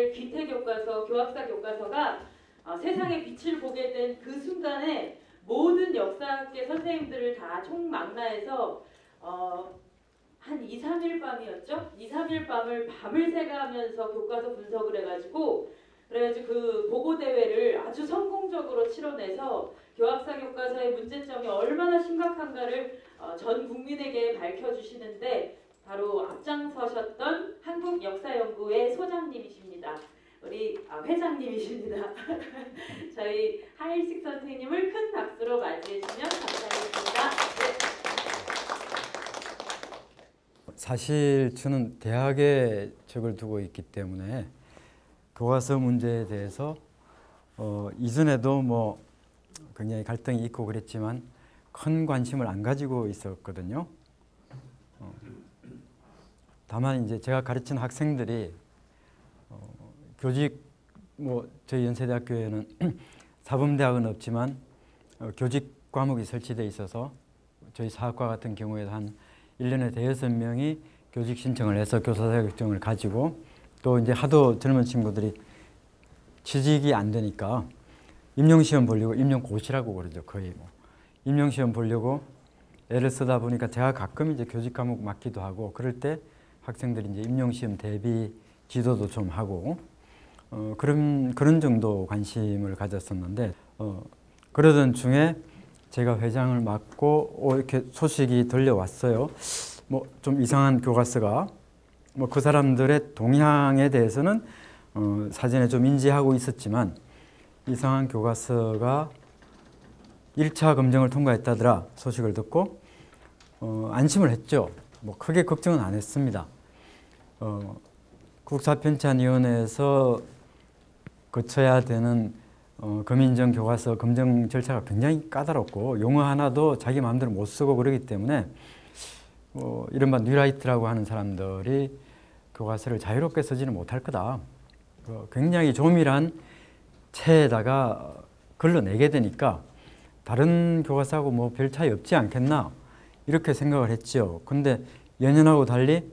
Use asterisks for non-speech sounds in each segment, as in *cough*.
될 귀태 교과서, 교학사 교과서가 어, 세상의 빛을 보게 된 그 순간에 모든 역사학계 선생님들을 다 총망라해서 어, 한 2, 3일 밤이었죠? 2, 3일 밤을 밤을 새가면서 교과서 분석을 해가지고 그래가지고 그 보고대회를 아주 성공적으로 치러내서 교학사 교과서의 문제점이 얼마나 심각한가를 어, 전 국민에게 밝혀주시는데 바로 앞장서셨던 한국역사연구회 소장님이십니다. 우리 아, 회장님이십니다. *laughs* 저희 하일식 선생님을 큰 박수로 맞이해주면 감사하겠습니다. 네. 사실 저는 대학에 적을 두고 있기 때문에 교과서 문제에 대해서 어, 이전에도 뭐 굉장히 갈등이 있고 그랬지만 큰 관심을 안 가지고 있었거든요. 다만 이제 제가 가르친 학생들이 어, 교직 뭐 저희 연세대학교에는 *clears throat* 사범대학은 없지만 어, 교직 과목이 설치돼 있어서 저희 사학과 같은 경우에도 한 1년에 대여섯 명이 교직 신청을 해서 교사 자격증을 가지고 또 이제 하도 젊은 친구들이 취직이 안 되니까 임용시험 보려고 임용고시라고 그러죠 거의 뭐 임용시험 보려고 애를 쓰다 보니까 제가 가끔 이제 교직 과목 맡기도 하고 그럴 때 학생들이 제 임용시험 대비 지도도 좀 하고 어, 그런 그런 정도 관심을 가졌었는데 어, 그러던 중에 제가 회장을 맡고 오, 어, 이렇게 소식이 들려왔어요. 뭐 좀 이상한 교과서가 뭐 그 사람들의 동향에 대해서는 어, 사전에 좀 인지하고 있었지만 이상한 교과서가 1차 검증을 통과했다더라 소식을 듣고 어, 안심을 했죠. 뭐 크게 걱정은 안 했습니다. 어, 국사편찬위원회에서 거쳐야 되는 어, 금인정 교과서 검정 절차가 굉장히 까다롭고 용어 하나도 자기 마음대로 못 쓰고 그러기 때문에 어, 이른바 뉴라이트라고 하는 사람들이 교과서를 자유롭게 쓰지는 못할 거다. 어, 굉장히 조밀한 체에다가 걸러내게 되니까 다른 교과서하고 뭐 별 차이 없지 않겠나 이렇게 생각을 했죠. 근데 연연하고 달리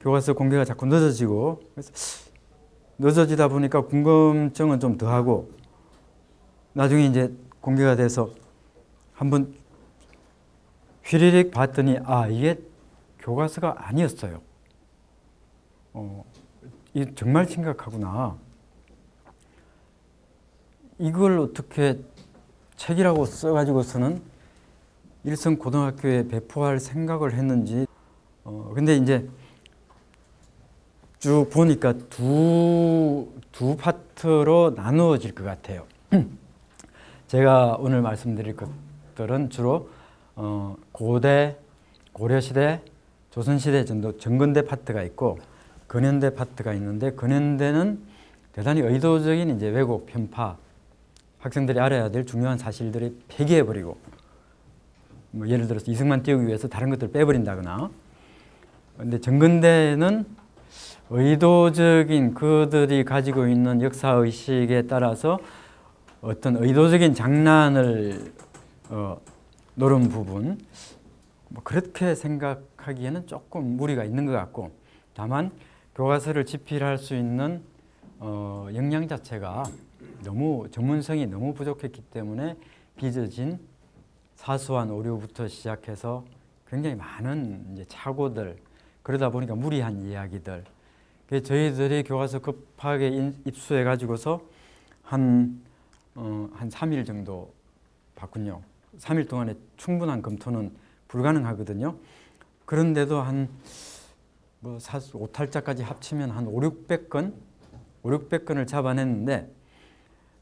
교과서 공개가 자꾸 늦어지고 그래서 늦어지다 보니까 궁금증은 좀 더하고 나중에 이제 공개가 돼서 한번 휘리릭 봤더니 아 이게 교과서가 아니었어요. 어, 이 정말 심각하구나. 이걸 어떻게 책이라고 써가지고서는 일선 고등학교에 배포할 생각을 했는지 어 근데 이제 쭉 보니까 두, 두 파트로 나누어질 것 같아요. *clears throat* 제가 오늘 말씀드릴 것들은 주로 어, 고대, 고려시대, 조선시대 정도 정근대 파트가 있고 근현대 파트가 있는데 근현대는 대단히 의도적인 이제 왜곡, 편파, 학생들이 알아야 될 중요한 사실들이 폐기해버리고 뭐 예를 들어서 이승만 띄우기 위해서 다른 것들을 빼버린다거나 근데 정근대는 의도적인 그들이 가지고 있는 역사의식에 따라서 어떤 의도적인 장난을 어, 노른 부분 뭐 그렇게 생각하기에는 조금 무리가 있는 것 같고 다만 교과서를 집필할 수 있는 어, 역량 자체가 너무 전문성이 너무 부족했기 때문에 빚어진 사소한 오류부터 시작해서 굉장히 많은 착오들 그러다 보니까 무리한 이야기들 저희들이 교과서 급하게 입수해 가지고서 한한 어, 3일 정도 봤군요. 3일 동안에 충분한 검토는 불가능하거든요. 그런데도 한뭐 오탈자까지 합치면 한 5, 600건 5, 600건을 잡아냈는데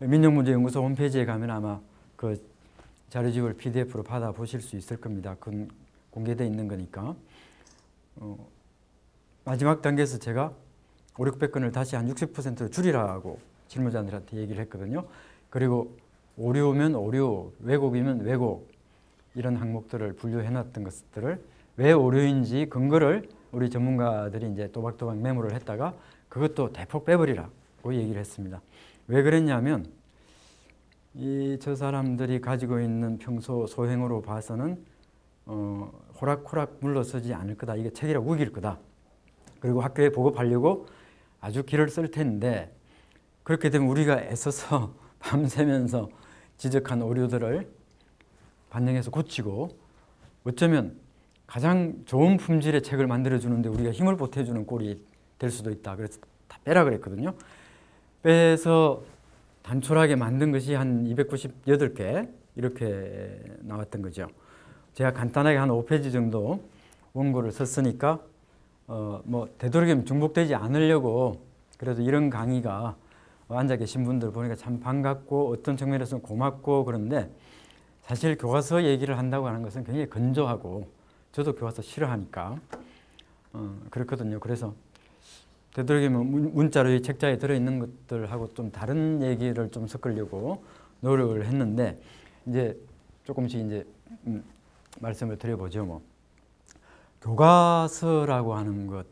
민족문제연구소 홈페이지에 가면 아마 그 자료집을 PDF로 받아 보실 수 있을 겁니다. 그공개되 있는 거니까. 어, 마지막 단계에서 제가 5, 600건을 다시 한 60%로 줄이라고 실무자들한테 얘기를 했거든요. 그리고 오류면 오류, 왜곡이면 왜곡 이런 항목들을 분류해놨던 것들을 왜 오류인지 근거를 우리 전문가들이 이제 또박또박 메모를 했다가 그것도 대폭 빼버리라고 얘기를 했습니다. 왜 그랬냐면 이저 사람들이 가지고 있는 평소 소행으로 봐서는 어, 호락호락 물러서지 않을 거다. 이게 책이라 우길 거다. 그리고 학교에 보급하려고 아주 길을 쓸 텐데 그렇게 되면 우리가 애써서 *laughs* 밤새면서 지적한 오류들을 반영해서 고치고 어쩌면 가장 좋은 품질의 책을 만들어주는데 우리가 힘을 보태주는 꼴이 될 수도 있다. 그래서 다 빼라 그랬거든요. 빼서 단촐하게 만든 것이 한 298개 이렇게 나왔던 거죠. 제가 간단하게 한 5페이지 정도 원고를 썼으니까 어, 뭐 되도록이면 중복되지 않으려고 그래서 이런 강의가 앉아 계신 분들 보니까 참 반갑고 어떤 측면에서는 고맙고 그런데 사실 교과서 얘기를 한다고 하는 것은 굉장히 건조하고 저도 교과서 싫어하니까 어, 그렇거든요. 그래서 되도록이면 문자로 이 책자에 들어있는 것들하고 좀 다른 얘기를 좀 섞으려고 노력을 했는데 이제 조금씩 이제 음, 말씀을 드려보죠. 뭐 교과서라고 하는 것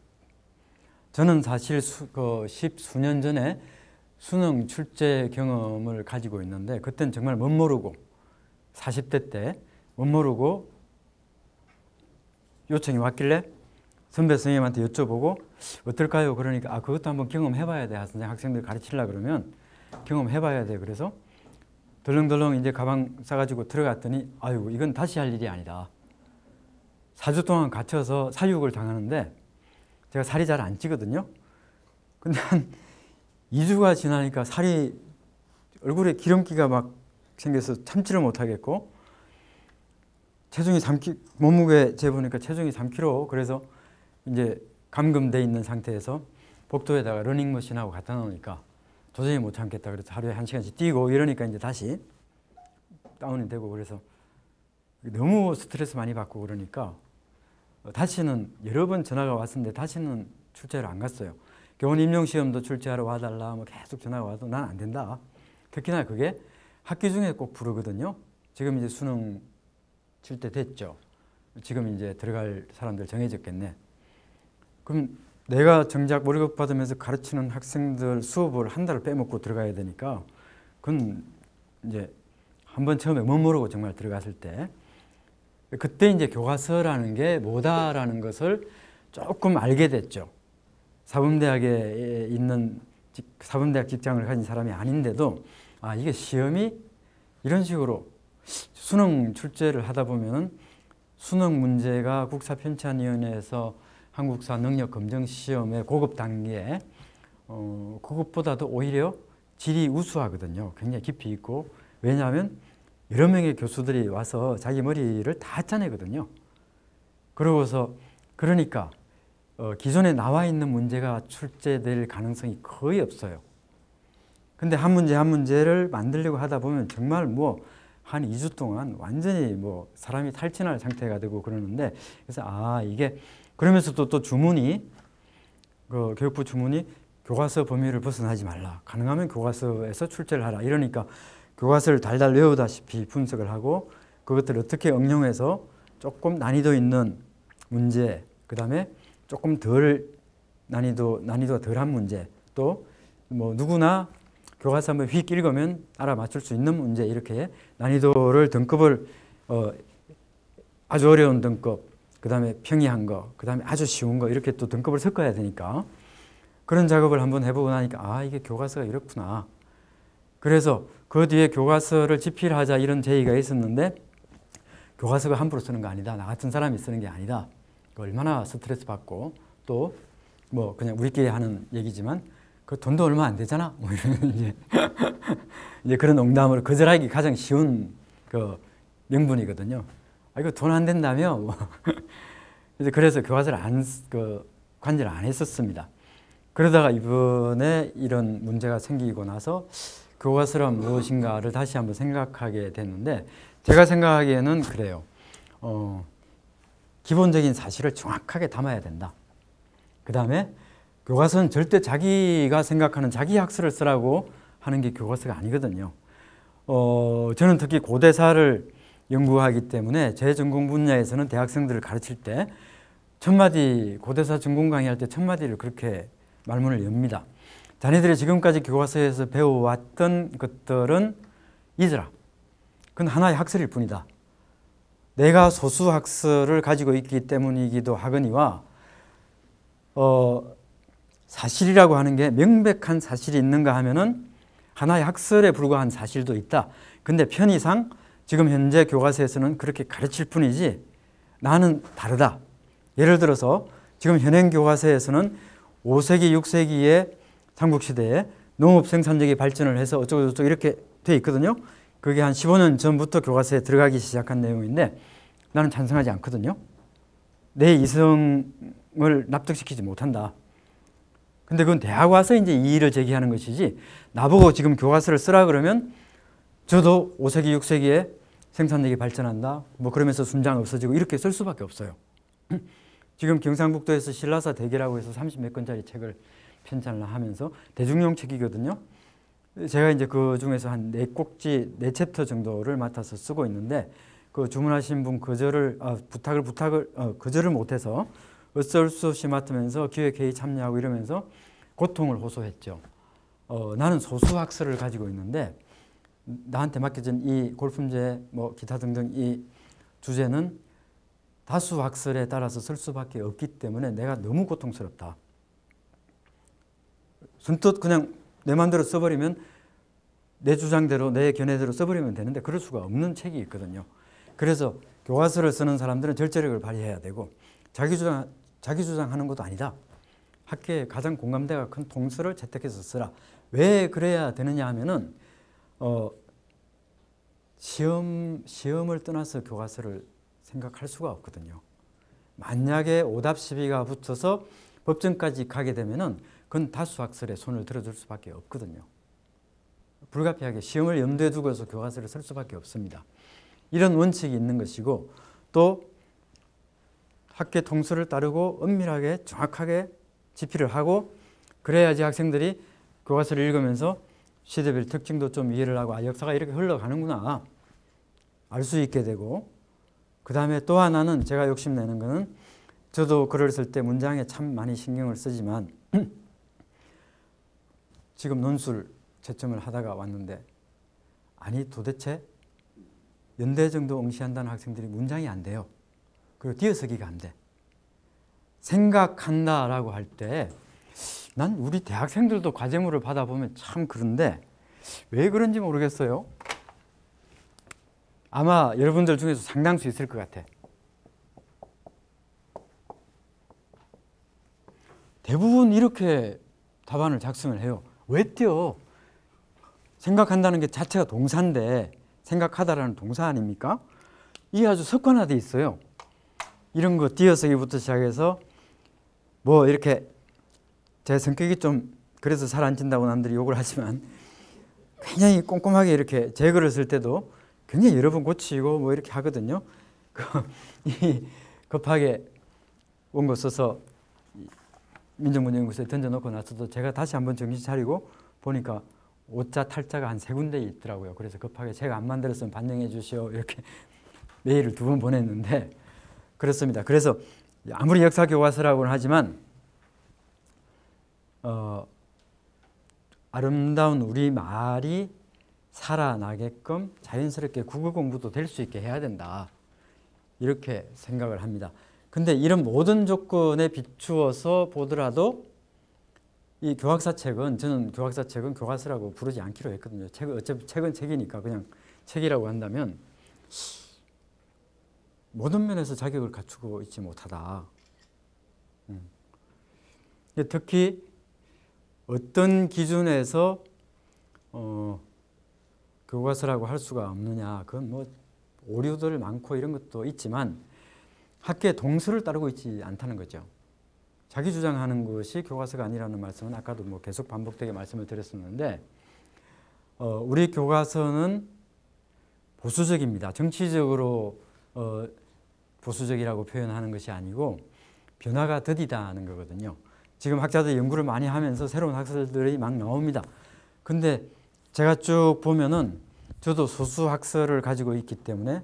저는 사실 수, 그 십수년 전에 수능 출제 경험을 가지고 있는데 그때는 정말 못 모르고 40대 때 못 모르고 요청이 왔길래 선배 선생님한테 여쭤보고 어떨까요? 그러니까 아 그것도 한번 경험해봐야 돼. 선생 학생들 가르치려 그러면 경험해봐야 돼. 그래서 덜렁덜렁 이제 가방 싸가지고 들어갔더니 아유 이건 다시 할 일이 아니다. 4주 동안 갇혀서 사육을 당하는데 제가 살이 잘 안 찌거든요. 근데 한 2주가 지나니까 살이 얼굴에 기름기가 막 생겨서 참지를 못하겠고 체중이 3kg 몸무게 재보니까 체중이 3kg 그래서 이제 감금돼 있는 상태에서 복도에다가 러닝머신하고 갖다 놓으니까 도저히 못 참겠다 그래서 하루에 한 시간씩 뛰고 이러니까 이제 다시 다운이 되고 그래서 너무 스트레스 많이 받고 그러니까 다시는 여러 번 전화가 왔는데 다시는 출제를 안 갔어요. 교원 임용시험도 출제하러 와달라 뭐 계속 전화가 와도 난 안 된다. 특히나 그게 학기 중에 꼭 부르거든요. 지금 이제 수능 칠 때 됐죠. 지금 이제 들어갈 사람들 정해졌겠네. 그럼 내가 정작 월급 받으면서 가르치는 학생들 수업을 한 달을 빼먹고 들어가야 되니까 그건 이제 한번 처음에 못 모르고 정말 들어갔을 때 그때 이제 교과서라는 게 뭐다라는 것을 조금 알게 됐죠. 사범대학에 있는 사범대학 직장을 가진 사람이 아닌데도 아 이게 시험이 이런 식으로 수능 출제를 하다 보면 수능 문제가 국사편찬위원회에서 한국사 능력 검정 시험의 고급 단계에 어, 그것보다도 오히려 질이 우수하거든요. 굉장히 깊이 있고 왜냐하면 여러 명의 교수들이 와서 자기 머리를 다 짜내거든요. 그러고서 그러니까 어, 기존에 나와 있는 문제가 출제될 가능성이 거의 없어요. 근데 한 문제 한 문제를 만들려고 하다 보면 정말 뭐한 2주 동안 완전히 뭐 사람이 탈진할 상태가 되고 그러는데 그래서 아 이게 그러면서도 또 주문이 그 교육부 주문이 교과서 범위를 벗어나지 말라. 가능하면 교과서에서 출제를 하라. 이러니까 교과서를 달달 외우다시피 분석을 하고 그것들을 어떻게 응용해서 조금 난이도 있는 문제, 그 다음에 조금 덜 난이도, 난이도 덜한 문제, 또 뭐 누구나 교과서 한번 휙 읽으면 알아 맞출 수 있는 문제 이렇게 난이도를 등급을 어, 아주 어려운 등급, 그 다음에 평이한 거, 그 다음에 아주 쉬운 거 이렇게 또 등급을 섞어야 되니까 그런 작업을 한번 해보고 나니까 아 이게 교과서가 이렇구나. 그래서 그 뒤에 교과서를 집필하자 이런 제의가 있었는데 교과서가 함부로 쓰는 거 아니다. 나 같은 사람이 쓰는 게 아니다. 얼마나 스트레스 받고 또 뭐 그냥 우리끼리 하는 얘기지만 그 돈도 얼마 안 되잖아. 뭐 이런 *laughs* 이제 이제 그런 농담으로 거절하기 가장 쉬운 그 명분이거든요. 아, 이거 돈 안 된다며? 뭐. *laughs* 그래서 교과서를 그 안, 그, 관제를 안 했었습니다. 그러다가 이번에 이런 문제가 생기고 나서 교과서란 그 무엇인가를 다시 한번 생각하게 됐는데 제가 생각하기에는 그래요. 어, 기본적인 사실을 정확하게 담아야 된다. 그 다음에 교과서는 그 절대 자기가 생각하는 자기 학설을 쓰라고 하는 게 교과서가 아니거든요. 어, 저는 특히 고대사를 연구하기 때문에 제 전공 분야에서는 대학생들을 가르칠 때 첫마디 고대사 전공 강의할 때 첫마디를 그렇게 말문을 엽니다. 자네들이 지금까지 교과서에서 배워왔던 것들은 잊으라. 그건 하나의 학설일 뿐이다. 내가 소수 학설을 가지고 있기 때문이기도 하거니와 어, 사실이라고 하는 게 명백한 사실이 있는가 하면은 하나의 학설에 불과한 사실도 있다. 근데 편의상 지금 현재 교과서에서는 그렇게 가르칠 뿐이지 나는 다르다. 예를 들어서 지금 현행 교과서에서는 5세기, 6세기에 삼국시대에 농업 생산력이 발전을 해서 어쩌고저쩌고 이렇게 돼 있거든요. 그게 한 15년 전부터 교과서에 들어가기 시작한 내용인데 나는 찬성하지 않거든요. 내 이성을 납득시키지 못한다. 근데 그건 대학 와서 이제 이의를 제기하는 것이지 나보고 지금 교과서를 쓰라 그러면 저도 5세기, 6세기에 생산력이 발전한다. 뭐 그러면서 순장 없어지고 이렇게 쓸 수밖에 없어요. *clears throat* 지금 경상북도에서 신라사 대기라고 해서 30몇 권짜리 책을 편찬을 하면서 대중용 책이거든요. 제가 이제 그 중에서 한 네 꼭지, 네 챕터 정도를 맡아서 쓰고 있는데 그 주문하신 분 거절을 아, 부탁을 부탁을 어, 거절을 못해서 어쩔 수 없이 맡으면서 기획회의 참여하고 이러면서 고통을 호소했죠. 어, 나는 소수 학설을 가지고 있는데 나한테 맡겨진 이골품제뭐 기타 등등 이 주제는 다수 학설에 따라서 쓸 수밖에 없기 때문에 내가 너무 고통스럽다. 선뜻 그냥 내 마음대로 써버리면 내 주장대로 내 견해대로 써버리면 되는데 그럴 수가 없는 책이 있거든요. 그래서 교과서를 쓰는 사람들은 절제력을 발휘해야 되고 자기 주장 자기 주장하는 것도 아니다. 학계에 가장 공감대가 큰 동서를 채택해서 쓰라. 왜 그래야 되느냐 하면은 어, 시험, 시험을 떠나서 교과서를 생각할 수가 없거든요. 만약에 오답 12가 붙어서 법정까지 가게 되면 그건 다수학설에 손을 들어줄 수밖에 없거든요. 불가피하게 시험을 염두에 두고서 교과서를 쓸 수밖에 없습니다. 이런 원칙이 있는 것이고 또 학계 통수를 따르고 엄밀하게 정확하게 집필을 하고 그래야지 학생들이 교과서를 읽으면서 시대별 특징도 좀 이해를 하고 아 역사가 이렇게 흘러가는구나 알 수 있게 되고 그 다음에 또 하나는 제가 욕심내는 것은 저도 글을 쓸 때 문장에 참 많이 신경을 쓰지만 *clears throat* 지금 논술 채점을 하다가 왔는데 아니 도대체 연대 정도 응시한다는 학생들이 문장이 안 돼요. 그리고 띄어쓰기가 안 돼. 생각한다라고 할때 난 우리 대학생들도 과제물을 받아보면 참 그런데 왜 그런지 모르겠어요. 아마 여러분들 중에서 상당수 있을 것 같아. 대부분 이렇게 답안을 작성을 해요. 왜 뛰어? 생각한다는 게 자체가 동사인데 생각하다라는 동사 아닙니까? 이게 아주 석관화돼 있어요. 이런 거 띄어쓰기부터 시작해서 뭐 이렇게 제 성격이 좀 그래서 잘안 찐다고 남들이 욕을 하지만 굉장히 꼼꼼하게 이렇게 제 글을 쓸 때도 굉장히 여러 번 고치고 뭐 이렇게 하거든요. *laughs* 그, 급하게 원고 써서 민정문연구소에 던져놓고 나서도 제가 다시 한 번 정신 차리고 보니까 오자 탈자가 한 세 군데 있더라고요. 그래서 급하게 제가 안 만들었으면 반영해 주시오 이렇게 메일을 두 번 보냈는데 그렇습니다. 그래서 아무리 역사 교과서라고는 하지만 어, 아름다운 우리 말이 살아나게끔 자연스럽게 국어 공부도 될 수 있게 해야 된다. 이렇게 생각을 합니다. 근데 이런 모든 조건에 비추어서 보더라도 이 교학사 책은 저는 교학사 책은 교과서라고 부르지 않기로 했거든요. 책 어차피 책은 책이니까 그냥 책이라고 한다면 모든 면에서 자격을 갖추고 있지 못하다. 음. 특히 어떤 기준에서 어, 교과서라고 할 수가 없느냐. 그건 뭐 오류들 많고 이런 것도 있지만 학계 동수를 따르고 있지 않다는 거죠. 자기 주장하는 것이 교과서가 아니라는 말씀은 아까도 뭐 계속 반복되게 말씀을 드렸었는데 어, 우리 교과서는 보수적입니다. 정치적으로 어, 보수적이라고 표현하는 것이 아니고 변화가 더디다는 거거든요. 지금 학자들이 연구를 많이 하면서 새로운 학설들이 막 나옵니다. 근데 제가 쭉 보면은 저도 소수 학설을 가지고 있기 때문에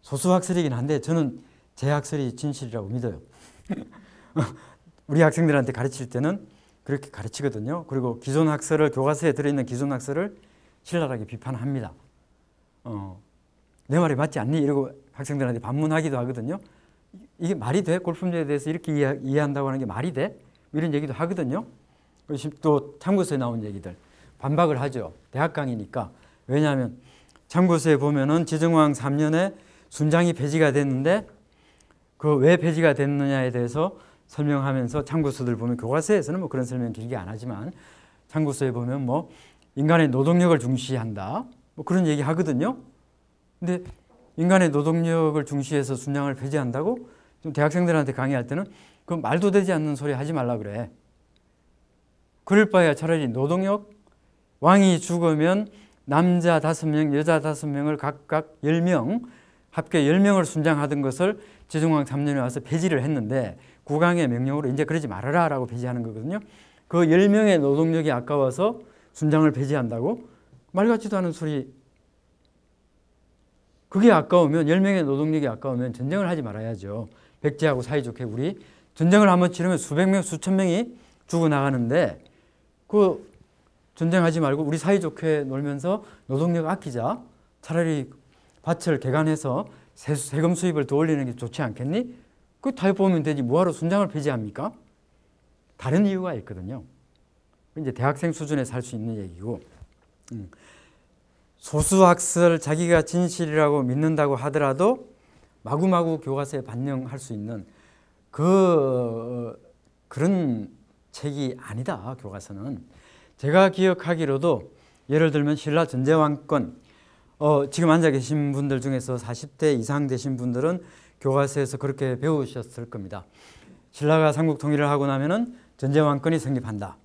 소수 학설이긴 한데 저는 제 학설이 진실이라고 믿어요. *laughs* 우리 학생들한테 가르칠 때는 그렇게 가르치거든요. 그리고 기존 학설을 교과서에 들어있는 기존 학설을 신랄하게 비판합니다. 어, 내 말이 맞지 않니? 이러고 학생들한테 반문하기도 하거든요. 이게 말이 돼? 골품제에 대해서 이렇게 이해, 한다고 하는 게 말이 돼? 이런 얘기도 하거든요. 또 참고서에 나온 얘기들 반박을 하죠. 대학 강의니까. 왜냐하면 참고서에 보면은 지정왕 3년에 순장이 폐지가 됐는데 그 왜 폐지가 됐느냐에 대해서 설명하면서 참고서들 보면 교과서에서는 뭐 그런 설명 길게 안 하지만 참고서에 보면 뭐 인간의 노동력을 중시한다 뭐 그런 얘기 하거든요. 근데 인간의 노동력을 중시해서 순양을 폐지한다고 좀 대학생들한테 강의할 때는 그 말도 되지 않는 소리 하지 말라 그래. 그럴 바에야 차라리 노동력 왕이 죽으면 남자 다섯 명 여자 다섯 명을 각각 열명 합계 열명을 순장하던 것을 제종왕 3년에 와서 폐지를 했는데 국왕의 명령으로 이제 그러지 말아라 라고 폐지하는 거거든요. 그 열명의 노동력이 아까워서 순장을 폐지한다고 말 같지도 않은 소리 그게 아까우면 열명의 노동력이 아까우면 전쟁을 하지 말아야죠. 백제하고 사이좋게 우리 전쟁을 한번 치르면 수백 명, 수천 명이 죽어나가는데 그 전쟁하지 말고 우리 사이좋게 놀면서 노동력 아끼자. 차라리 밭을 개간해서 세금 수입을 더 올리는 게 좋지 않겠니? 그 타협 보면 되지 뭐하러 순장을 폐지합니까? 다른 이유가 있거든요. 이제 대학생 수준에살 수 있는 얘기고 음. 소수학설 자기가 진실이라고 믿는다고 하더라도 마구마구 교과서에 반영할 수 있는 그 그런 책이 아니다 교과서는 제가 기억하기로도 예를 들면 신라 전제왕권 어, 지금 앉아 계신 분들 중에서 40대 이상 되신 분들은 교과서에서 그렇게 배우셨을 겁니다. 신라가 삼국 통일을 하고 나면은 전제왕권이 성립한다.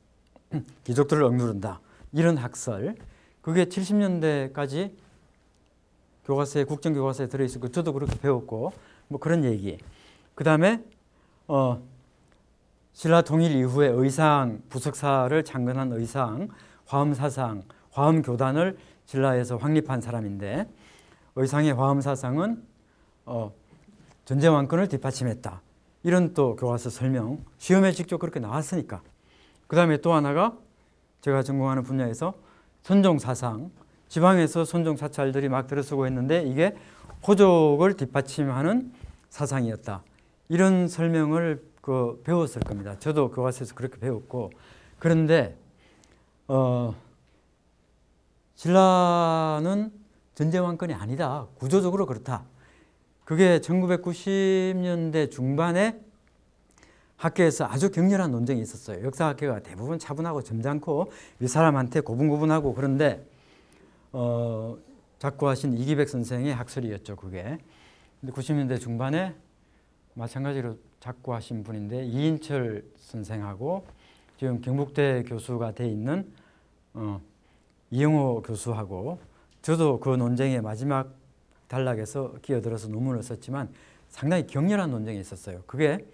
*clears throat* 귀족들을 억누른다. 이런 학설. 그게 70년대까지 교과서에 국정 교과서에 들어 있을고 저도 그렇게 배웠고 뭐 그런 얘기. 그다음에 어 신라 통일 이후에 의상 부석사를 장근한 의상 화엄 사상 화엄 교단을 신라에서 확립한 사람인데 의상의 화엄 사상은 어전쟁왕권을 뒷받침했다. 이런 또 교과서 설명 시험에 직접 그렇게 나왔으니까. 그다음에 또 하나가 제가 전공하는 분야에서 선종 사상 지방에서 선종 사찰들이 막 들어서고 했는데 이게 호족을 뒷받침하는 사상이었다. 이런 설명을 그 배웠을 겁니다. 저도 교과서에서 그 그렇게 배웠고 그런데 어, 신라는 전제왕권이 아니다. 구조적으로 그렇다. 그게 1990년대 중반에 학계에서 아주 격렬한 논쟁이 있었어요. 역사학계가 대부분 차분하고 점잖고 윗사람한테 고분고분하고 그런데 어, 작고하신 이기백 선생의 학설이었죠, 그게. 근데 90년대 중반에 마찬가지로 작고하신 분인데 이인철 선생하고 지금 경북대 교수가 돼 있는 어, 이영호 교수하고 저도 그 논쟁의 마지막 단락에서 끼어들어서 논문을 썼지만 상당히 격렬한 논쟁이 있었어요. 그게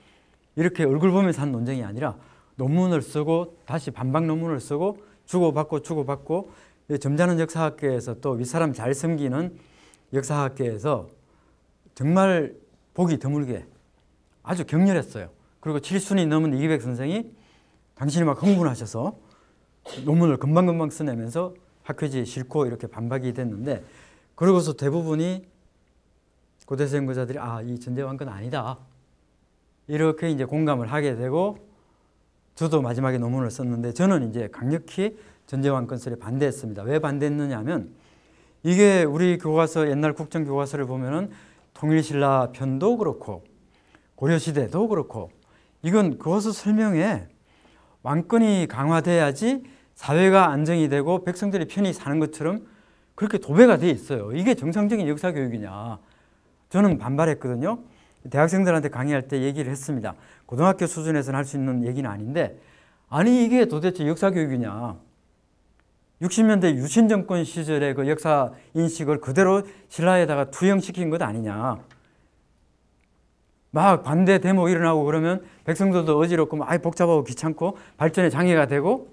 이렇게 얼굴 보면서 한 논쟁이 아니라 논문을 쓰고 다시 반박 논문을 쓰고 주고받고 주고받고 점잖은 역사학계에서 또 윗사람 잘 섬기는 역사학계에서 정말 보기 드물게 아주 격렬했어요. 그리고 7순이 넘은 이기백 선생이 당신이 막 흥분하셔서 논문을 금방금방 쓰내면서 학회지 싫고 이렇게 반박이 됐는데 그러고서 대부분이 고대생 거자들이 아, 이 전대왕 건 아니다. 이렇게 이제 공감을 하게 되고 저도 마지막에 논문을 썼는데 저는 이제 강력히 전제왕건설에 반대했습니다. 왜 반대했느냐 하면 이게 우리 교과서 옛날 국정교과서를 보면은 통일신라 편도 그렇고 고려시대도 그렇고 이건 그것을 설명해 왕권이 강화돼야지 사회가 안정이 되고 백성들이 편히 사는 것처럼 그렇게 도배가 돼 있어요. 이게 정상적인 역사교육이냐. 저는 반발했거든요. 대학생들한테 강의할 때 얘기를 했습니다. 고등학교 수준에서는 할 수 있는 얘기는 아닌데 아니 이게 도대체 역사교육이냐. 60년대 유신 정권 시절의 그 역사 인식을 그대로 신라에다가 투영시킨 것 아니냐. 막 반대 데모 일어나고 그러면 백성들도 어지럽고 아예 복잡하고 귀찮고 발전에 장애가 되고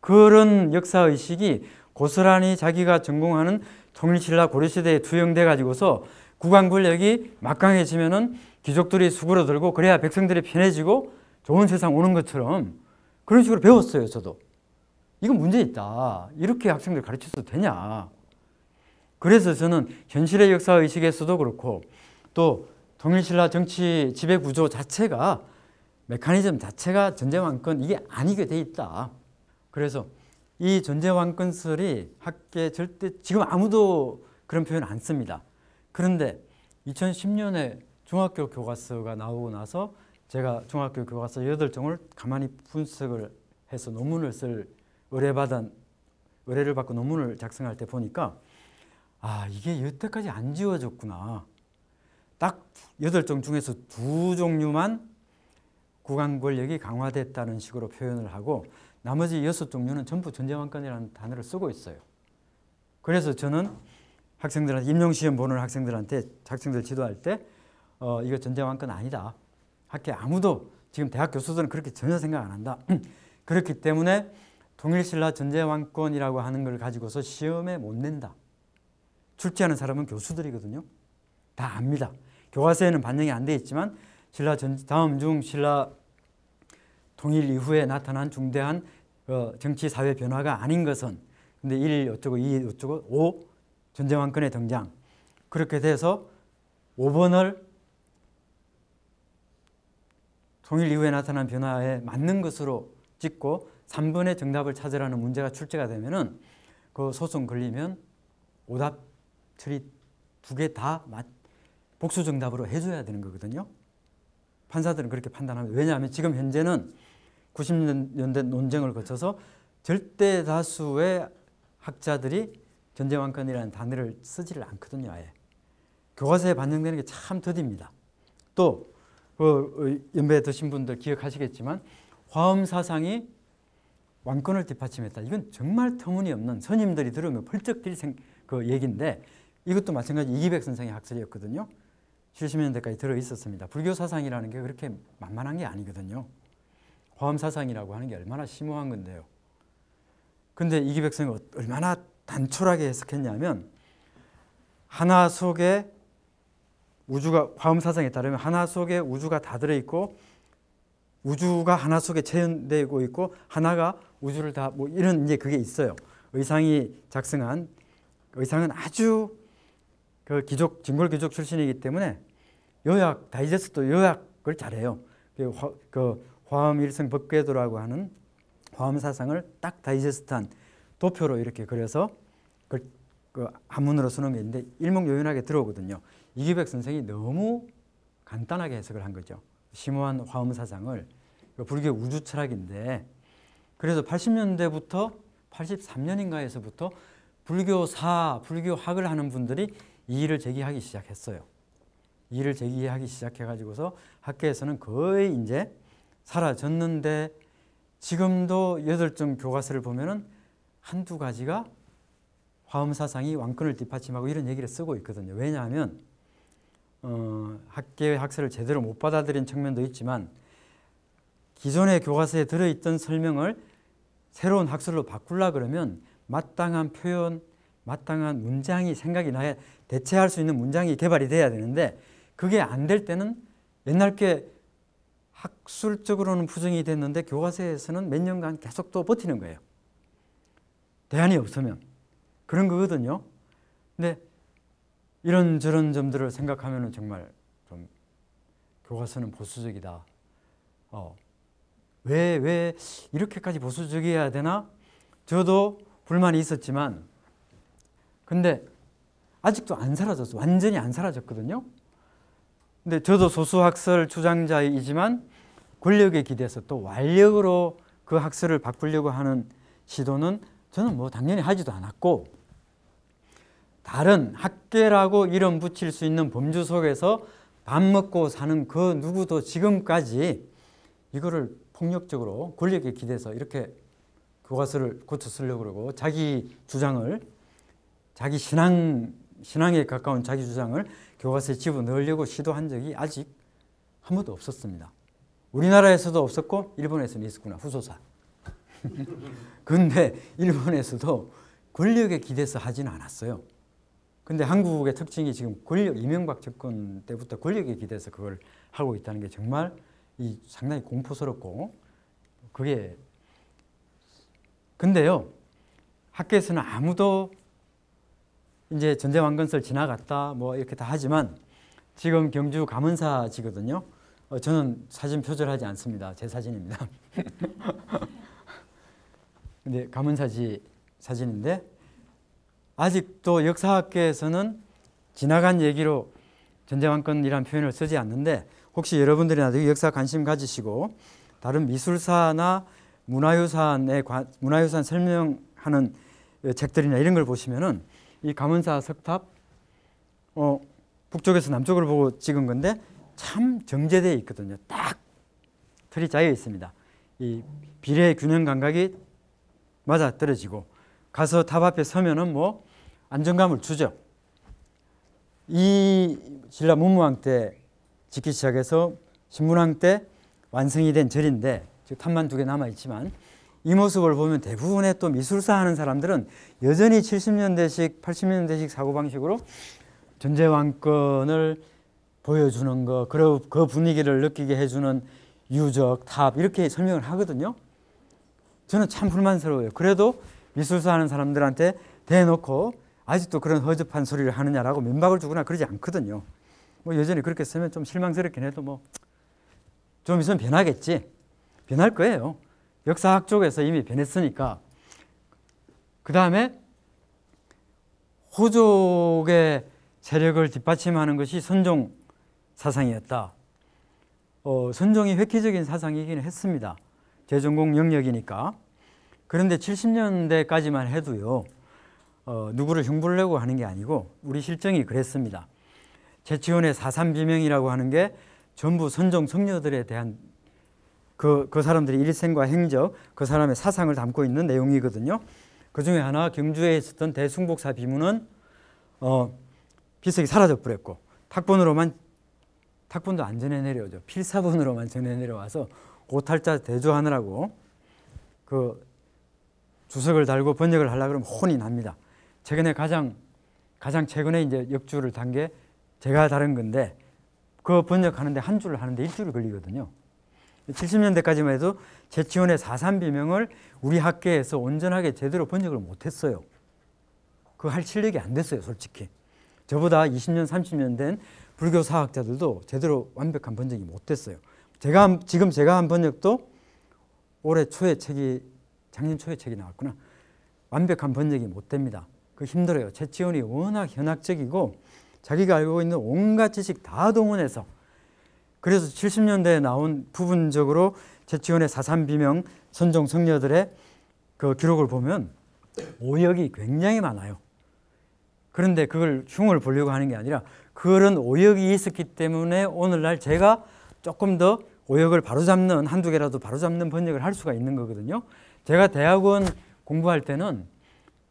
그런 역사 의식이 고스란히 자기가 전공하는 통일신라 고려시대에 투영돼 가지고서 국왕 권력이 막강해지면은 귀족들이 수그러들고 그래야 백성들이 편해지고 좋은 세상 오는 것처럼 그런 식으로 배웠어요 저도. 이건 문제 있다. 이렇게 학생들 가르쳐도 되냐. 그래서 저는 현실의 역사 의식에서도 그렇고 또 통일신라 정치 지배 구조 자체가 메커니즘 자체가 전제왕권 이게 아니게 돼 있다. 그래서 이 전제왕권설이 학계 절대 지금 아무도 그런 표현 안 씁니다. 그런데 2010년에 중학교 교과서가 나오고 나서 제가 중학교 교과서 8종을 가만히 분석을 해서 논문을 쓸 의뢰받은 의뢰를 받고 논문을 작성할 때 보니까 아 이게 여태까지 안 지워졌구나. 딱 여덟 종 중에서 두 종류만 구강 권력이 강화됐다는 식으로 표현을 하고 나머지 여섯 종류는 전부 전제왕권이라는 단어를 쓰고 있어요. 그래서 저는 학생들한테 임용시험 보는 학생들한테 학생들 지도할 때 어, 이거 전제왕권 아니다. 학교 아무도 지금 대학 교수들은 그렇게 전혀 생각 안 한다. *clears throat* 그렇기 때문에 통일신라 전제왕권이라고 하는 걸 가지고서 시험에 못 낸다. 출제하는 사람은 교수들이거든요. 다 압니다. 교과서에는 반영이 안 돼 있지만 신라 전, 다음 중 신라 통일 이후에 나타난 중대한 어, 정치 사회 변화가 아닌 것은 근데 1 어쩌고 2 어쩌고 5 전제왕권의 등장 그렇게 돼서 5번을 통일 이후에 나타난 변화에 맞는 것으로 찍고 3분의 정답을 찾으라는 문제가 출제가 되면은 그 소송 걸리면 오답 처리 두 개 다 복수 정답으로 해줘야 되는 거거든요. 판사들은 그렇게 판단합니다. 왜냐하면 지금 현재는 90년대 논쟁을 거쳐서 절대 다수의 학자들이 전제왕권이라는 단어를 쓰지를 않거든요. 아예. 교과서에 반영되는 게참 더딥니다. 또 그, 어, 연배 드신 분들 기억하시겠지만 화엄 사상이 왕권을 뒷받침했다. 이건 정말 터무니없는 선임들이 들으면 펄쩍 뛸그 얘기인데 이것도 마찬가지 이기백 선생의 학설이었거든요. 70년대까지 들어 있었습니다. 불교 사상이라는 게 그렇게 만만한 게 아니거든요. 화엄 사상이라고 하는 게 얼마나 심오한 건데요. 근데 이기백 선생은 어, 얼마나 단촐하게 해석했냐면 하나 속에 우주가 화엄 사상에 따르면 하나 속에 우주가 다 들어 있고 우주가 하나 속에 체현되고 있고 하나가 우주를 다 뭐 이런 이제 그게 있어요. 의상이 작성한 의상은 아주 그 귀족 진골 귀족 출신이기 때문에 요약 다이제스트 요약을 잘해요. 그, 화, 그 화엄 일성 법궤도라고 하는 화엄 사상을 딱 다이제스트한 도표로 이렇게 그려서 그, 그 한문으로 쓰는 게 있는데 일목요연하게 들어오거든요. 이기백 선생이 너무 간단하게 해석을 한 거죠. 심오한 화엄 사상을 불교 그러니까 의 우주 철학인데 그래서 80년대부터 83년인가에서부터 불교사, 불교학을 하는 분들이 이 일을 제기하기 시작했어요. 이 일을 제기하기 시작해가지고서 학계에서는 거의 이제 사라졌는데 지금도 여덟 교과서를 보면은 한두 가지가 화엄사상이 왕권을 뒷받침하고 이런 얘기를 쓰고 있거든요. 왜냐하면 어, 학계의 학설을 제대로 못 받아들인 측면도 있지만 기존의 교과서에 들어있던 설명을 새로운 학설로 바꾸려 그러면 마땅한 표현, 마땅한 문장이 생각이 나야 대체할 수 있는 문장이 개발이 돼야 되는데 그게 안 될 때는 옛날 게 학술적으로는 부정이 됐는데 교과서에서는 몇 년간 계속 또 버티는 거예요. 대안이 없으면 그런 거거든요. 근데 이런저런 점들을 생각하면 정말 좀 교과서는 보수적이다. 어, 왜, 왜 이렇게까지 보수적이어야 되나? 저도 불만이 있었지만, 근데 아직도 안 사라졌어. 완전히 안 사라졌거든요. 근데 저도 소수학설 주장자이지만 권력에 기대서 또 완력으로 그 학설을 바꾸려고 하는 시도는 저는 뭐 당연히 하지도 않았고 다른 학계라고 이름 붙일 수 있는 범주 속에서 밥 먹고 사는 그 누구도 지금까지 이거를 폭력적으로 권력에 기대서 이렇게 교과서를 고쳐 쓰려고 그러고 자기 주장을 자기 신앙 신앙에 가까운 자기 주장을 교과서에 집어넣으려고 시도한 적이 아직 한 번도 없었습니다. 우리나라에서도 없었고 일본에서는 있었구나 후소사. *laughs* 근데 일본에서도 권력에 기대서 하지는 않았어요. 근데 한국의 특징이 지금 권력 이명박 정권 때부터 권력에 기대서 그걸 하고 있다는 게 정말 이 상당히 공포스럽고 그게 근데요 학교에서는 아무도 이제 전제왕건설 지나갔다 뭐 이렇게 다 하지만 지금 경주 감은사지거든요. 어, 저는 사진 표절하지 않습니다. 제 사진입니다. *laughs* 근데 감은사지 사진인데 아직도 역사학계에서는 지나간 얘기로 전제왕건이란 표현을 쓰지 않는데 혹시 여러분들이 나중에 역사 관심 가지시고 다른 미술사나 문화유산에 관, 문화유산 설명하는 어, 책들이나 이런 걸 보시면은 이 감은사 석탑 어, 북쪽에서 남쪽으로 보고 찍은 건데 참 정제되어 있거든요. 딱 틀이 짜여 있습니다. 이 비례 의 균형 감각이 맞아 떨어지고 가서 탑 앞에 서면은 뭐 안정감을 주죠. 이 신라 문무왕 때 짓기 시작해서 신문왕 때 완성이 된 절인데 지금 탑만두 개 남아 있지만 이 모습을 보면 대부분의 또 미술사 하는 사람들은 여전히 70년대식 80년대식 사고방식으로 전제왕권을 보여주는 거, 그, 그 분위기를 느끼게 해주는 유적, 탑 이렇게 설명을 하거든요. 저는 참 불만스러워요. 그래도 미술사 하는 사람들한테 대놓고 아직도 그런 허접한 소리를 하느냐라고 면박을 주거나 그러지 않거든요. 뭐 여전히 그렇게 쓰면 좀 실망스럽긴 해도 뭐좀 있으면 변하겠지. 변할 거예요. 역사학 쪽에서 이미 변했으니까. 그 다음에 호족의 세력을 뒷받침하는 것이 선종 사상이었다. 어, 선종이 획기적인 사상이긴 했습니다. 제 전공 영역이니까. 그런데 70년대까지만 해도요, 어, 누구를 흉부를 내고 하는 게 아니고 우리 실정이 그랬습니다. 제치원의 사삼 비명이라고 하는 게 전부 선종 성녀들에 대한 그, 그 사람들의 일생과 행적, 그 사람의 사상을 담고 있는 내용이거든요. 그 중에 하나 경주에 있었던 대승복사 비문은 어, 필석이 사라져 버렸고 탁본으로만 탁본도 안 전해 내려오죠. 필사본으로만 전해 내려와서 오탈자 대조하느라고 그 주석을 달고 번역을 하려 그러면 혼이 납니다. 최근에 가장 가장 최근에 이제 역주를 단게 제가 다른 건데 그 번역하는데 한 줄을 하는데 일주일 걸리거든요. 70년대까지만 해도 제치원의 4.3 비명을 우리 학계에서 온전하게 제대로 번역을 못했어요. 그 할 실력이 안 됐어요, 솔직히. 저보다 20년, 30년 된 불교 사학자들도 제대로 완벽한 번역이 못 됐어요. 제가 지금 제가 한 번역도 올해 초에 책이 작년 초에 책이 나왔구나. 완벽한 번역이 못 됩니다. 그 힘들어요. 제치원이 워낙 현학적이고 자기가 알고 있는 온갖 지식 다 동원해서 그래서 70년대에 나온 부분적으로 제치원의 사산 비명 선종 성녀들의 그 기록을 보면 오역이 굉장히 많아요. 그런데 그걸 흉을 보려고 하는 게 아니라 그런 오역이 있었기 때문에 오늘날 제가 조금 더 오역을 바로잡는 한두 개라도 바로잡는 번역을 할 수가 있는 거거든요. 제가 대학원 공부할 때는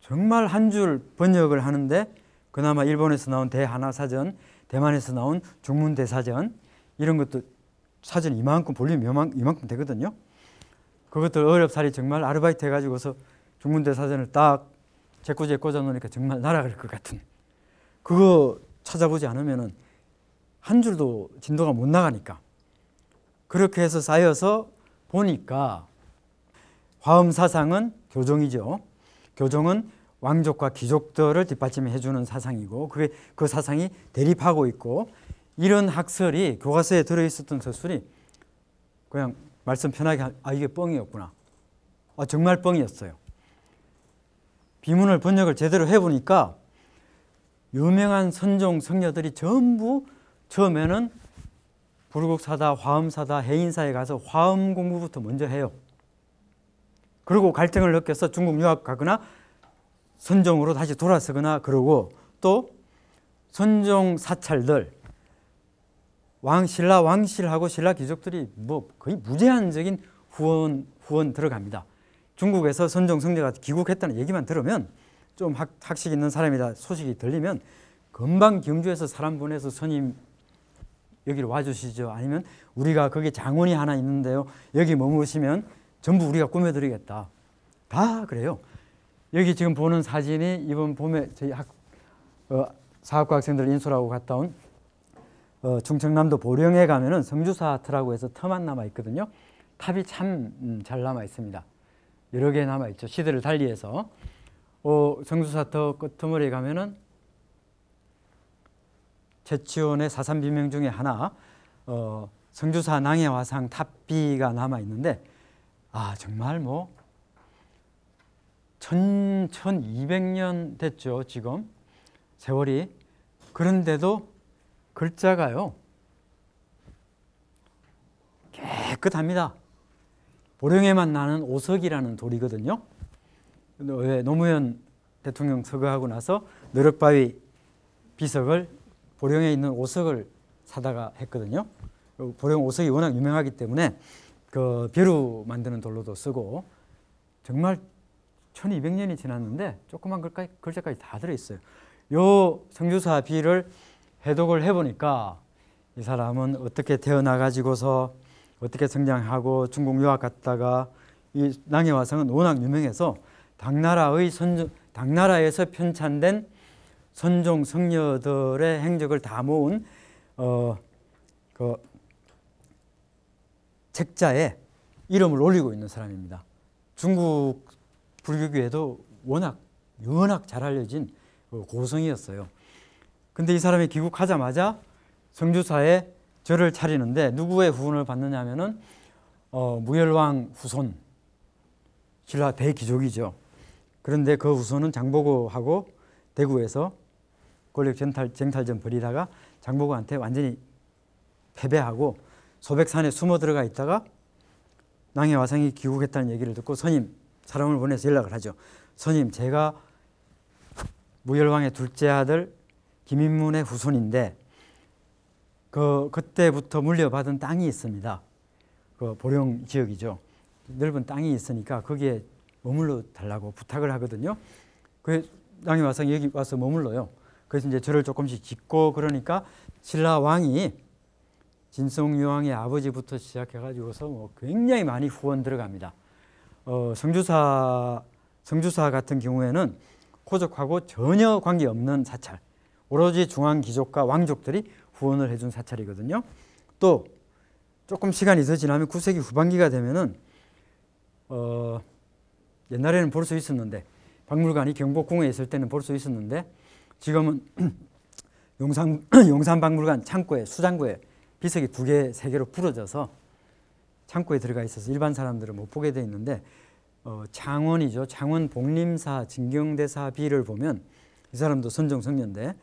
정말 한 줄 번역을 하는데 그나마 일본에서 나온 대하나사전, 대만에서 나온 중문대사전 이런 것도 사전 이만큼 볼륨 이만큼, 이만큼 되거든요. 그것들 어렵사리 정말 아르바이트 해가지고서 중문대사전을 딱제꼬지 꽂아놓으니까 정말 날아갈 것 같은 그거 찾아보지 않으면은 한 줄도 진도가 못 나가니까 그렇게 해서 쌓여서 보니까 화엄 사상은 교정이죠. 교정은 왕족과 귀족들을 뒷받침해 주는 사상이고 그게 그 사상이 대립하고 있고 이런 학설이 교과서에 들어 있었던 서술이 그냥 말씀 편하게 아 이게 뻥이었구나. 아 정말 뻥이었어요. 비문을 번역을 제대로 해 보니까 유명한 선종 성녀들이 전부 처음에는 불국사다, 화엄사다, 해인사에 가서 화엄 공부부터 먼저 해요. 그리고 갈등을 느껴서 중국 유학 가거나 선종으로 다시 돌아서거나 그러고 또 선종 사찰들 왕 신라 왕실하고 신라 귀족들이 뭐 거의 무제한적인 후원 후원 들어갑니다. 중국에서 선종 성제가 귀국했다는 얘기만 들으면 좀 학, 학식 있는 사람이다 소식이 들리면 금방 경주에서 사람 보내서 선임 여기로 와주시죠. 아니면 우리가 거기 장원이 하나 있는데요. 여기 머무시면 전부 우리가 꾸며드리겠다. 다 그래요. 여기 지금 보는 사진이 이번 봄에 저희 학, 어, 사학과 학생들 인솔하고 갔다 온 어, 충청남도 보령에 가면은 성주사트라고 해서 터만 남아 있거든요. 탑이 참잘 음, 남아 있습니다. 여러 개 남아 있죠. 시대를 달리해서 어, 성주사터 끝머리에 가면은 최치원의 사산 비명 중에 하나 어, 성주사 낭의 화상 탑비가 남아 있는데 아 정말 뭐 1200년 됐죠, 지금. 세월이. 그런데도 글자가요. 깨끗합니다. 보령에만 나는 오석이라는 돌이거든요. 왜 노무현 대통령 서거하고 나서 노력바위 비석을 보령에 있는 오석을 사다가 했거든요. 보령 오석이 워낙 유명하기 때문에 그 벼루 만드는 돌로도 쓰고 정말 1200년이 지났는데 조그만 글까, 글자까지 다 들어있어요. 요 성주사 비를 해독을 해보니까 이 사람은 어떻게 태어나가지고서 어떻게 성장하고 중국 유학 갔다가 이 낭해화성은 워낙 유명해서 당나라의 선조, 당나라에서 편찬된 선종 성녀들의 행적을 다 모은 어, 그 책자에 이름을 올리고 있는 사람입니다. 중국 불교교에도 워낙 워낙 잘 알려진 그 고성이었어요. 근데 이 사람이 귀국하자마자 성주사에 절을 차리는데 누구의 후원을 받느냐 면은 어, 무열왕 후손 신라 대기족이죠. 그런데 그 후손은 장보고하고 대구에서 권력 쟁탈, 쟁탈전 벌이다가 장보고한테 완전히 패배하고 소백산에 숨어 들어가 있다가 낭해와상이 귀국했다는 얘기를 듣고 선임 사람을 보내서 연락을 하죠. 스님, 제가 무열왕의 둘째 아들 김인문의 후손인데 그 그때부터 물려받은 땅이 있습니다. 그 보령 지역이죠. 넓은 땅이 있으니까 거기에 머물러 달라고 부탁을 하거든요. 그 양이 와서 여기 와서 머물러요. 그래서 이제 절을 조금씩 짓고 그러니까 신라 왕이 진성유왕의 아버지부터 시작해가지고서 뭐 굉장히 많이 후원 들어갑니다. 어, 성주사 성주사 같은 경우에는 코적하고 전혀 관계없는 사찰 오로지 중앙 귀족과 왕족들이 후원을 해준 사찰이거든요. 또 조금 시간이 더 지나면 9세기 후반기가 되면은 어, 옛날에는 볼 수 있었는데 박물관이 경복궁에 있을 때는 볼 수 있었는데 지금은 *clears throat* 용산 *clears throat* 용산 박물관 창고에 수장고에 비석이 두 개 세 개로 부러져서 창고에 들어가 있어서 일반 사람들은 못 보게 돼 있는데 어, 장원이죠. 장원 복림사 진경대사비를 보면 이 사람도 선종성녀인데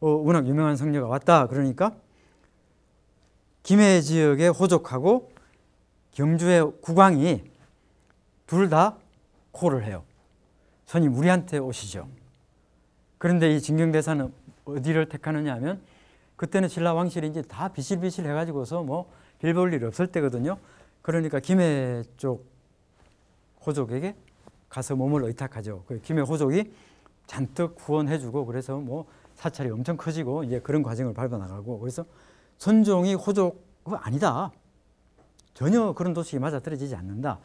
어, 워낙 유명한 성녀가 왔다 그러니까 김해 지역에 호족하고 경주의 국왕이 둘 다 코를 해요. 선임 우리한테 오시죠. 그런데 이 진경대사는 어디를 택하느냐 하면 그때는 신라 왕실이 이제 다 비실비실 해가지고서 뭐 빌볼 일 없을 때거든요. 그러니까 김해 쪽 호족에게 가서 몸을 의탁하죠. 그 김해 호족이 잔뜩 구원해주고 그래서 뭐 사찰이 엄청 커지고 이제 그런 과정을 밟아나가고 그래서 선종이 호족 아니다. 전혀 그런 도식이 맞아떨어지지 않는다.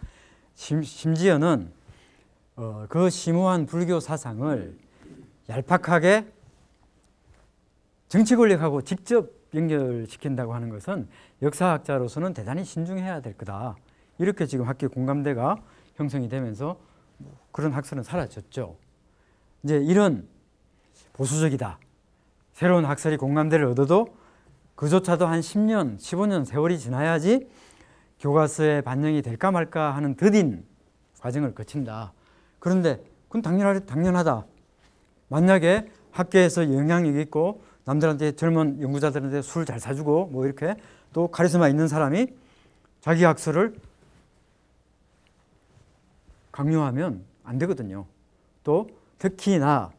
심, 심지어는 어, 그 심오한 불교 사상을 얄팍하게 정치 권력하고 직접 연결시킨다고 하는 것은 역사학자로서는 대단히 신중해야 될 거다. 이렇게 지금 학계 공감대가 형성이 되면서 뭐 그런 학설은 사라졌죠. 이제 이런 보수적이다. 새로운 학설이 공감대를 얻어도 그조차도 한 10년, 15년 세월이 지나야지 교과서에 반영이 될까 말까 하는 드딘 과정을 거친다. 그런데 그건 당연하, 당연하다. 만약에 학계에서 영향력 있고 남들한테 젊은 연구자들한테 술 잘 사주고 뭐 이렇게 또 카리스마 있는 사람이 자기 학설을 강요하면 안 되거든요. 또 특히나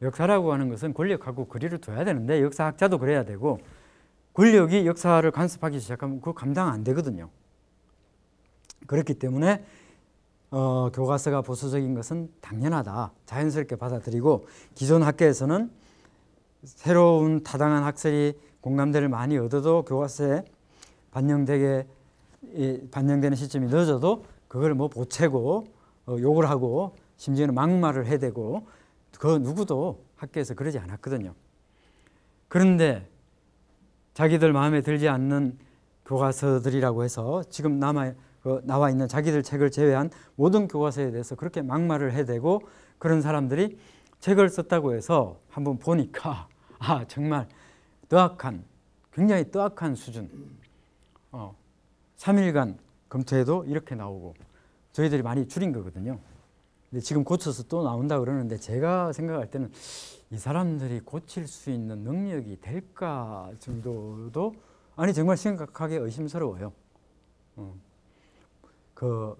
역사라고 하는 것은 권력하고 거리를 둬야 되는데 역사학자도 그래야 되고 권력이 역사를 간섭하기 시작하면 그 감당 안 되거든요. 그렇기 때문에 어, 교과서가 보수적인 것은 당연하다. 자연스럽게 받아들이고 기존 학계에서는 새로운 타당한 학설이 공감대를 많이 얻어도 교과서에 반영되게 반영되는 시점이 늦어도 그걸 뭐 보채고 어, 욕을 하고 심지어는 막말을 해대고 그 누구도 학교에서 그러지 않았거든요. 그런데 자기들 마음에 들지 않는 교과서들이라고 해서 지금 남아 어, 나와 있는 자기들 책을 제외한 모든 교과서에 대해서 그렇게 막말을 해대고 그런 사람들이 책을 썼다고 해서 한번 보니까 아 정말 뜨악한 굉장히 뜨악한 수준 어, 3일간 검토해도 이렇게 나오고 저희들이 많이 줄인 거거든요 근데 지금 고쳐서 또 나온다 그러는데 제가 생각할 때는 이 사람들이 고칠 수 있는 능력이 될까 정도도 아니 정말 심각하게 의심스러워요 어, 그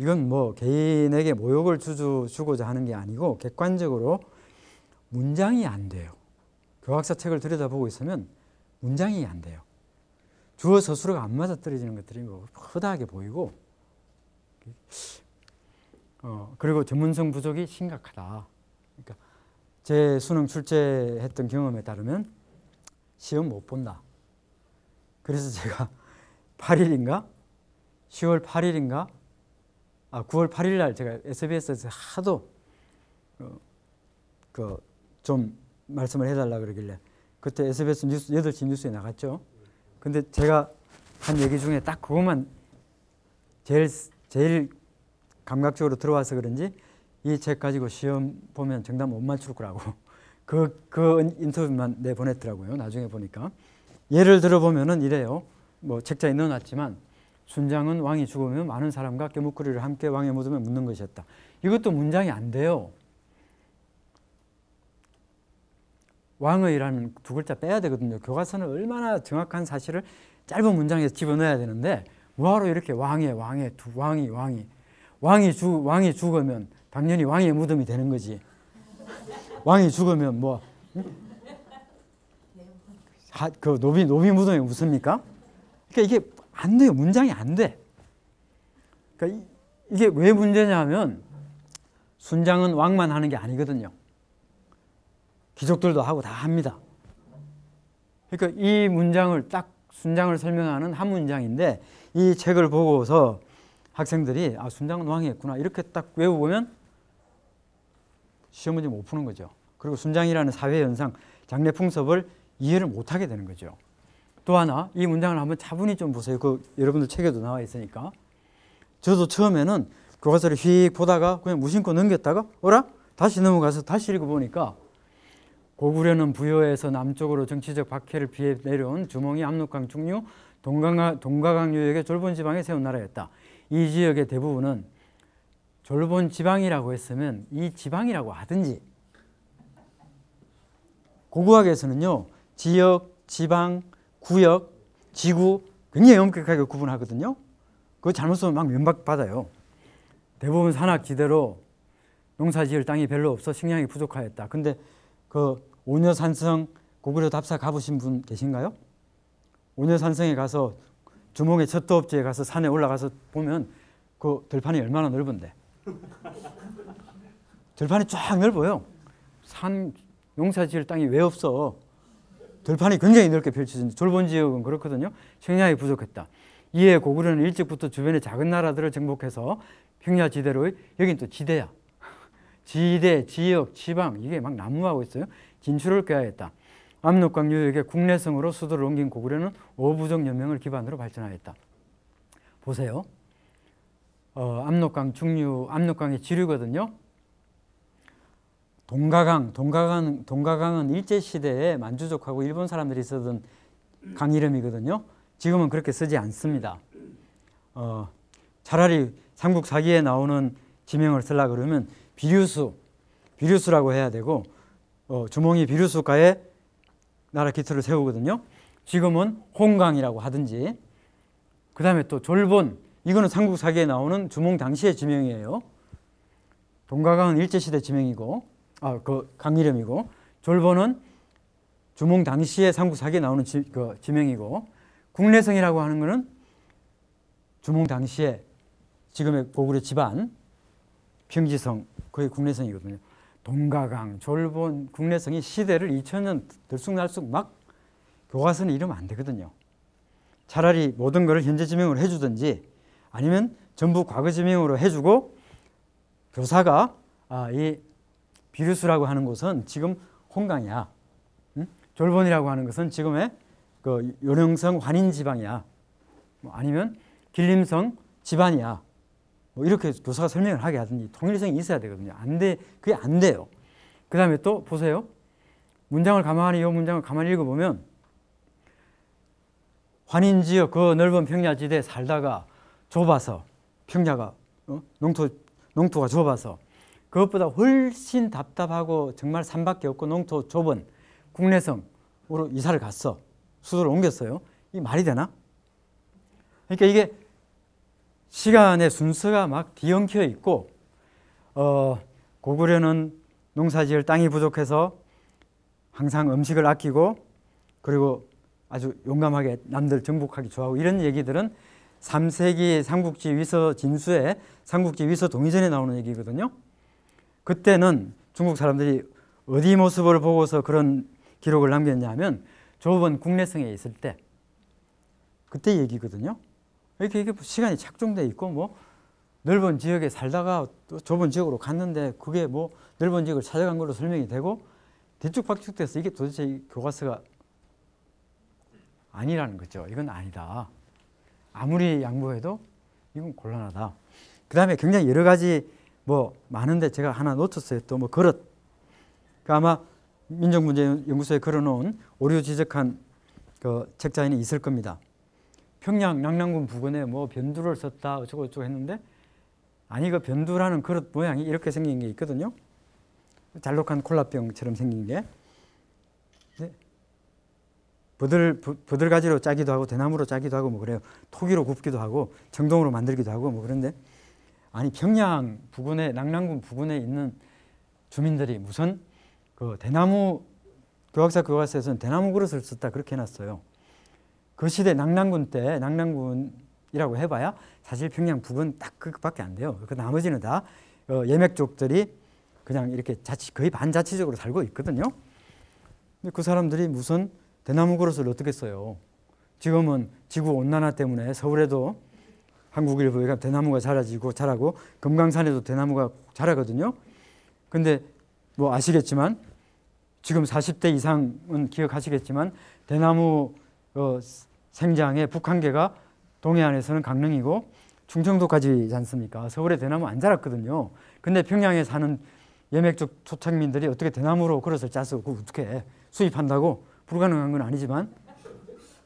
이건 뭐 개인에게 모욕을 주주, 주고자 하는 게 아니고 객관적으로 문장이 안 돼요. 교학사 책을 들여다보고 있으면 문장이 안 돼요. 주어 서술어가 안 맞아떨어지는 것들이 뭐 허다하게 보이고 어, 그리고 전문성 부족이 심각하다. 그러니까 제 수능 출제했던 경험에 따르면 시험 못 본다. 그래서 제가 8일인가 *laughs* 10월 8일인가 아, 9월 8일 날 제가 SBS에서 하도 그좀 그 말씀을 해달라 그러길래 그때 SBS 뉴스 8시 뉴스에 나갔죠. 근데 제가 한 얘기 중에 딱 그것만 제일 제일 감각적으로 들어와서 그런지 이 책 가지고 시험 보면 정답 못 맞출 거라고 *laughs* 그, 그 인터뷰만 내보냈더라고요. 나중에 보니까 예를 들어보면은 이래요. 뭐 책자에 넣어놨지만 순장은 왕이 죽으면 많은 사람과 깨무꾸리를 함께 왕의 무덤에 묻는 것이었다. 이것도 문장이 안 돼요. 왕의라는 두 글자 빼야 되거든요. 교과서는 얼마나 정확한 사실을 짧은 문장에 집어넣어야 되는데 뭐하러 이렇게 왕의 왕의 두 왕이 왕이 왕이 죽 왕이 죽으면 당연히 왕의 무덤이 되는 거지. 왕이 죽으면 뭐 하, 그 노비 노비 무덤에 묻습니까? 그러니까 이게 안 돼요. 문장이 안 돼. 그러니까 이게 왜 문제냐면 순장은 왕만 하는 게 아니거든요. 귀족들도 하고 다 합니다. 그러니까 이 문장을 딱 순장을 설명하는 한 문장인데 이 책을 보고서 학생들이 아 순장은 왕이 했구나 이렇게 딱외워면 시험 문제 못 푸는 거죠. 그리고 순장이라는 사회 현상, 장례 풍습을 이해를 못하게 되는 거죠. 또 하나 이 문장을 한번 차분히 좀 보세요. 그 여러분들 책에도 나와 있으니까. 저도 처음에는 교과서를 휙 보다가 그냥 무심코 넘겼다가 어라 다시 넘어가서 다시 읽어보니까 고구려는 부여에서 남쪽으로 정치적 박해를 피해 내려온 주몽이 압록강 중류 동강하, 동가강 유역의 졸본 지방에 세운 나라였다. 이 지역의 대부분은 졸본 지방이라고 했으면 이 지방이라고 하든지 고고학에서는요 지역, 지방, 구역, 지구 굉장히 엄격하게 구분하거든요. 그 잘못 쓰면 막 면박받아요. 대부분 산악지대로 농사지을 땅이 별로 없어 식량이 부족하였다. 근데 그 오녀산성 고구려 답사 가보신 분 계신가요? 오녀산성에 가서 주몽의 젖도업지에 가서 산에 올라가서 보면 그 들판이 얼마나 넓은데 들판이 쫙 넓어요. 산 농사지을 땅이 왜 없어? 들판이 굉장히 넓게 펼쳐진 졸본 지역은 그렇거든요. 식량이 부족했다. 이에 고구려는 일찍부터 주변의 작은 나라들을 정복해서 흉야지대로의 여긴 또 지대야. *laughs* 지대, 지역, 지방 이게 막 난무하고 있어요. 진출을 꾀하였다. 압록강 유역의 국내성으로 수도를 옮긴 고구려는 오부족 연맹을 기반으로 발전하였다. 보세요. 어, 압록강 중류, 압록강의 지류거든요. 동가강, 동가강, 동가강은 일제 시대에 만주족하고 일본 사람들이 쓰던 강 이름이거든요. 지금은 그렇게 쓰지 않습니다. 어, 차라리 삼국 사기에 나오는 지명을 쓰려 그러면 비류수, 비류수라고 해야 되고 어, 주몽이 비류수가에 나라 기틀을 세우거든요. 지금은 홍강이라고 하든지 그 다음에 또 졸본 이거는 삼국 사기에 나오는 주몽 당시의 지명이에요. 동가강은 일제시대 지명이고 아, 그 강이름이고 졸보는 주몽 당시에 삼국사기에 나오는 지, 그 지명이고 국내성이라고 하는 것은 주몽 당시에 지금의 고구려 집안 평지성 그게 국내성이거든요. 동가강, 졸본, 국내성이 시대를 2000년 들쑥날쑥 막 교과서는 이러면 안 되거든요. 차라리 모든 것을 현재 지명으로 해주든지 아니면 전부 과거 지명으로 해주고 교사가 아, 이 비류수라고 하는 곳은 지금 홍강이야. 응? 졸본이라고 하는 것은 지금의 그 요령성 환인 지방이야. 뭐 아니면 길림성 지반이야. 뭐 이렇게 교사가 설명을 하게 하든지 통일성이 있어야 되거든요. 안 돼. 그게 안 돼요. 그 다음에 또 보세요. 문장을 가만히 이 문장을 가만히 읽어보면 환인 지역 그 넓은 평야지대에 살다가 좁아서 평야가 어? 농토 농토가 좁아서 그것보다 훨씬 답답하고 정말 산밖에 없고 농토 좁은 국내성으로 이사를 갔어. 수도를 옮겼어요. 이 말이 되나? 그러니까 이게 시간의 순서가 막 뒤엉켜 있고 어, 고구려는 농사지을 땅이 부족해서 항상 음식을 아끼고 그리고 아주 용감하게 남들 정복하기 좋아하고 이런 얘기들은 3세기 삼국지 위서 진수의 삼국지 위서 동이전에 나오는 얘기거든요. 그때는 중국 사람들이 어디 모습을 보고서 그런 기록을 남겼냐면 조은 국내성에 있을 때 그때 얘기거든요. 이렇게, 이렇게 시간이 착종돼 있고 뭐 넓은 지역에 살다가 또 좁은 지역으로 갔는데 그게 뭐 넓은 지역을 찾아간 걸로 설명이 되고 뒤쭉박쭉돼서 이게 도대체 교과서가 아니라는 거죠. 이건 아니다. 아무리 양보해도 이건 곤란하다. 그 다음에 굉장히 여러 가지 뭐 많은데 제가 하나 놓쳤어요. 또 뭐 그릇. 그 아마 민정문제연구소에 걸어놓은 오류 지적한 그 책자인이 있을 겁니다. 평양 양남군 부근에 뭐 변두를 썼다 어쩌고 저쩌고 했는데 아니 그 변두라는 그릇 모양이 이렇게 생긴 게 있거든요. 잘록한 콜라병처럼 생긴 게 네. 부들 부들가지로 짜기도 하고 대나무로 짜기도 하고 뭐 그래요. 토기로 굽기도 하고 정동으로 만들기도 하고 뭐 그런데 아니 평양 부근에 낙랑군 부근에 있는 주민들이 무슨 그 대나무 교학사 교과서에서는 대나무 그릇을 썼다 그렇게 해놨어요. 그 시대 낭랑군 때 낭랑군이라고 해봐야 사실 평양 북은 딱 그밖에 안 돼요. 그 나머지는 다 어, 예맥족들이 그냥 이렇게 자치 거의 반자치적으로 살고 있거든요. 근데 그 사람들이 무슨 대나무 그릇을 어떻게 써요? 지금은 지구 온난화 때문에 서울에도 한국일보에 가면 대나무가 자라지고 자라고 금강산에도 대나무가 자라거든요. 근데 뭐 아시겠지만 지금 40대 이상은 기억하시겠지만 대나무 어, 생장의 북한계가 동해안에서는 강릉이고 충청도까지지 않습니까? 서울에 대나무 안 자랐거든요. 근데 평양에 사는 예맥족 초창민들이 어떻게 대나무로 그릇을 짜서 그 어떻게 수입한다고 불가능한 건 아니지만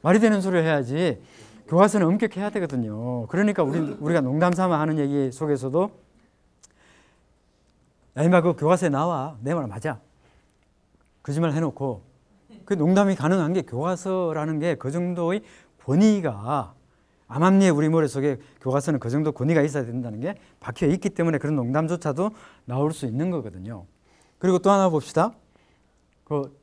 말이 되는 소리를 해야지 교과서는 엄격해야 되거든요. 그러니까 우리, 우리가 농담 삼아 하는 얘기 속에서도 야, 임마, 그 교과서에 나와. 내말 맞아. 거짓말 그 해놓고 그 농담이 가능한 게 교과서라는 게 그 정도의 권위가 암암리에 우리 머릿속에 교과서는 그 정도 권위가 있어야 된다는 게 박혀 있기 때문에 그런 농담조차도 나올 수 있는 거거든요. 그리고 또 하나 봅시다. 그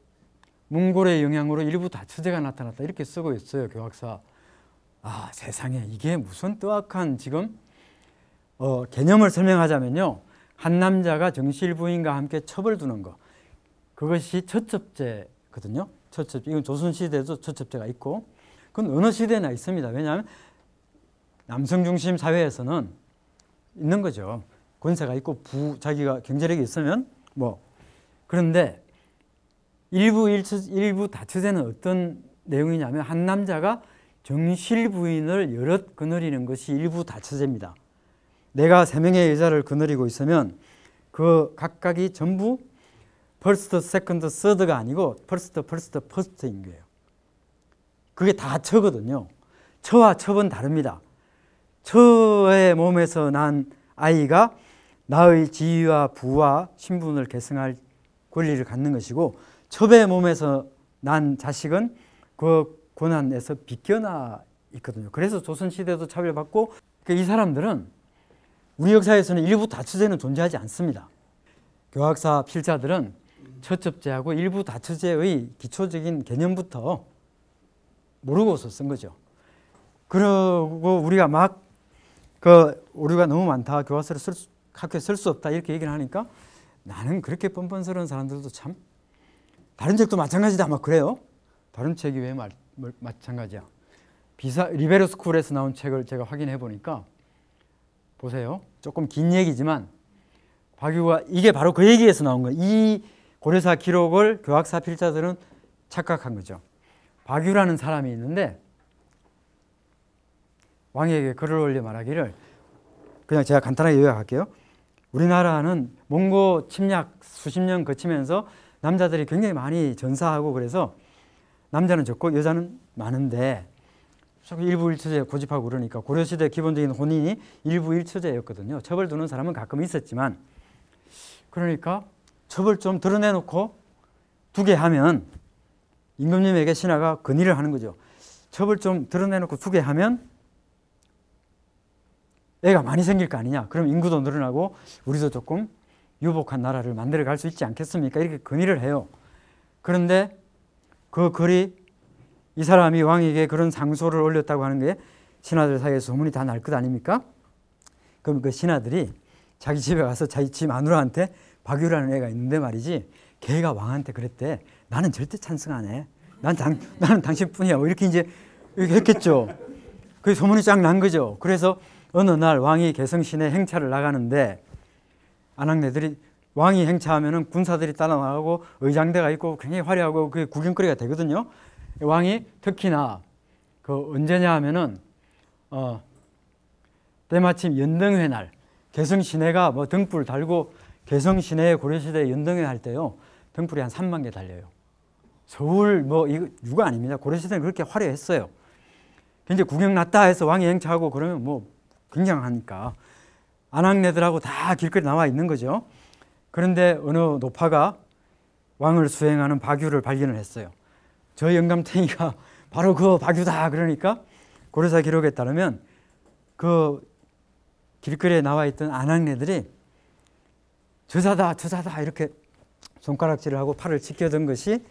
몽골의 영향으로 일부 다처제가 나타났다 이렇게 쓰고 있어요 교학사 아 세상에 이게 무슨 뜨악한 지금 어, 개념을 설명하자면요. 한 남자가 정실부인과 함께 첩을 두는 거 그것이 첫첩제거든요 처첩 이건 조선 시대도 첫첩제가 있고 그건 어느 시대나 있습니다. 왜냐하면 남성 중심 사회에서는 있는 거죠. 권세가 있고 부 자기가 경제력이 있으면 뭐 그런데 일부 일처, 일부 다처제는 어떤 내용이냐면 한 남자가 정실 부인을 여럿 거느리는 것이 일부 다처제입니다. 내가 세 명의 여자를 거느리고 있으면 그 각각이 전부 퍼스트, 세컨드, 서드가 아니고 퍼스트, 퍼스트, 퍼스트인 거예요. 그게 다 처거든요. 처와 첩은 다릅니다. 처의 몸에서 난 아이가 나의 지위와 부와 신분을 계승할 권리를 갖는 것이고 첩의 몸에서 난 자식은 그 고난에서 비껴나 있거든요. 그래서 조선시대도 차별받고 그러니까 이 사람들은 우리 역사에서는 일부 다처제는 존재하지 않습니다. 교학사 필자들은 처첩제하고 일부 다처제의 기초적인 개념부터 모르고서 쓴 거죠. 그러고 우리가 막그 오류가 너무 많다 교과서를 쓸 수, 학교에 쓸 수 없다 이렇게 얘기를 하니까 나는 그렇게 뻔뻔스러운 사람들도 참 다른 책도 마찬가지다 막 그래요. 다른 책이 왜 말, 마찬가지야. 비사 리베로 스쿨에서 나온 책을 제가 확인해 보니까 보세요. 조금 긴 얘기지만 박유가 이게 바로 그 얘기에서 나온 거이 고려사 기록을 교학사 필자들은 착각한 거죠. 박유라는 사람이 있는데 왕에게 글을 올려 말하기를 그냥 제가 간단하게 요약할게요. 우리나라는 몽고 침략 수십 년 거치면서 남자들이 굉장히 많이 전사하고 그래서 남자는 적고 여자는 많은데 자꾸 일부일처제 고집하고 그러니까 고려시대 기본적인 혼인이 일부일처제였거든요. 처벌 두는 사람은 가끔 있었지만 그러니까 처벌 좀 드러내놓고 두게 하면 임금님에게 신하가 건의를 하는 거죠. 처벌 좀 드러내놓고 두게 하면 애가 많이 생길 거 아니냐. 그럼 인구도 늘어나고 우리도 조금 유복한 나라를 만들어 갈수 있지 않겠습니까? 이렇게 건의를 해요. 그런데 그 글이 이 사람이 왕에게 그런 상소를 올렸다고 하는 게 신하들 사이에서 소문이 다 날 것 아닙니까? 그럼 그 신하들이 자기 집에 가서 자기 집 마누라한테 박유라는 애가 있는데 말이지 걔가 왕한테 그랬대 나는 절대 찬성 안 해. 난 당, 나는 당신뿐이야. 뭐 이렇게 이제 이렇게 했겠죠. 그 소문이 쫙 난 거죠. 그래서 어느 날 왕이 개성신의 행차를 나가는데 안학내들이 왕이 행차하면 군사들이 따라 나가고 의장대가 있고 굉장히 화려하고 그게 구경거리가 되거든요. 왕이 특히나 그 언제냐 하면은 어 때마침 연등회 날 개성 시내가 뭐 등불 달고 개성 시내에 고려시대 연등회 할 때요 등불이 한 3만 개 달려요. 서울 뭐 이거 누가 아닙니다. 고려시대는 그렇게 화려했어요. 굉장히 구경 났다 해서 왕이 행차하고 그러면 뭐 굉장하니까 안학네들하고 다 길거리 나와 있는 거죠. 그런데 어느 노파가 왕을 수행하는 박유를 발견을 했어요. 저 영감탱이가 *laughs* 바로 그 박유다. 그러니까 고려사 기록에 따르면 그 길거리에 나와 있던 안학네들이 저자다, 저자다 이렇게 손가락질을 하고 팔을 지켜던 것이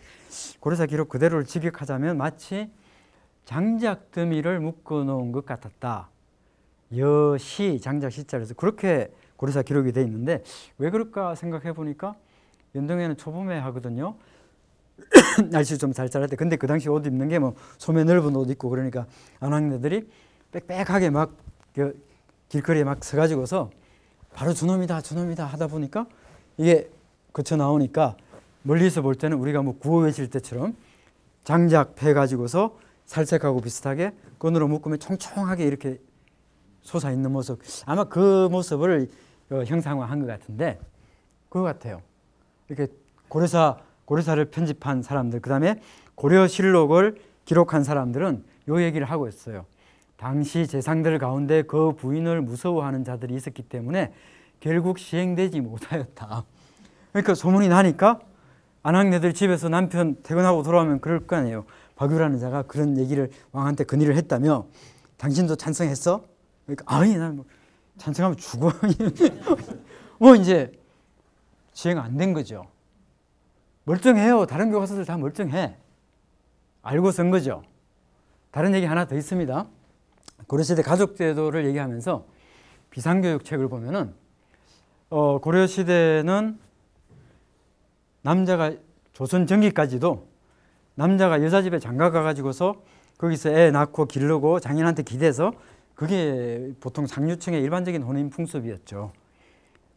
고려사 기록 그대로를 직역하자면 마치 장작더미를 묶어 놓은 것 같았다. 여시 장작 시자에서 그렇게 고려사 기록이 돼 있는데 왜 그럴까 생각해 보니까 연동회는 초봄에 하거든요. *coughs* 날씨 좀 쌀쌀할 때. 근데 그 당시 옷 입는 게 뭐 소매 넓은 옷 입고 그러니까 안학네들이 빽빽하게 막그 길거리에 막 서가지고서 바로 주놈이다 주놈이다 하다 보니까 이게 거쳐 나오니까 멀리서 볼 때는 우리가 뭐 구호 외칠 때처럼 장작 패 가지고서 살색하고 비슷하게 끈으로 묶으면 총총하게 이렇게 솟아 있는 모습 아마 그 모습을 어, 형상화한 것 같은데 그거 같아요. 이렇게 고려사 고려사를 편집한 사람들 그다음에 고려실록을 기록한 사람들은 요 얘기를 하고 있어요. 당시 재상들 가운데 그 부인을 무서워하는 자들이 있었기 때문에 결국 시행되지 못하였다. 그러니까 소문이 나니까 안학네들 집에서 남편 퇴근하고 돌아오면 그럴 거 아니에요. 박유라는 자가 그런 얘기를 왕한테 건의를 했다며 당신도 찬성했어? 그러니까 아니 나뭐 탄생하면 죽어. *laughs* 뭐 이제 지행 안 된 거죠. 멀쩡해요. 다른 교과서들 다 멀쩡해. 알고 쓴 거죠. 다른 얘기 하나 더 있습니다. 고려시대 가족제도를 얘기하면서 비상교육책을 보면은 어, 고려시대는 남자가 조선 전기까지도 남자가 여자 집에 장가 가가지고서 거기서 애 낳고 기르고 장인한테 기대서 그게 보통 상류층의 일반적인 혼인 풍습이었죠.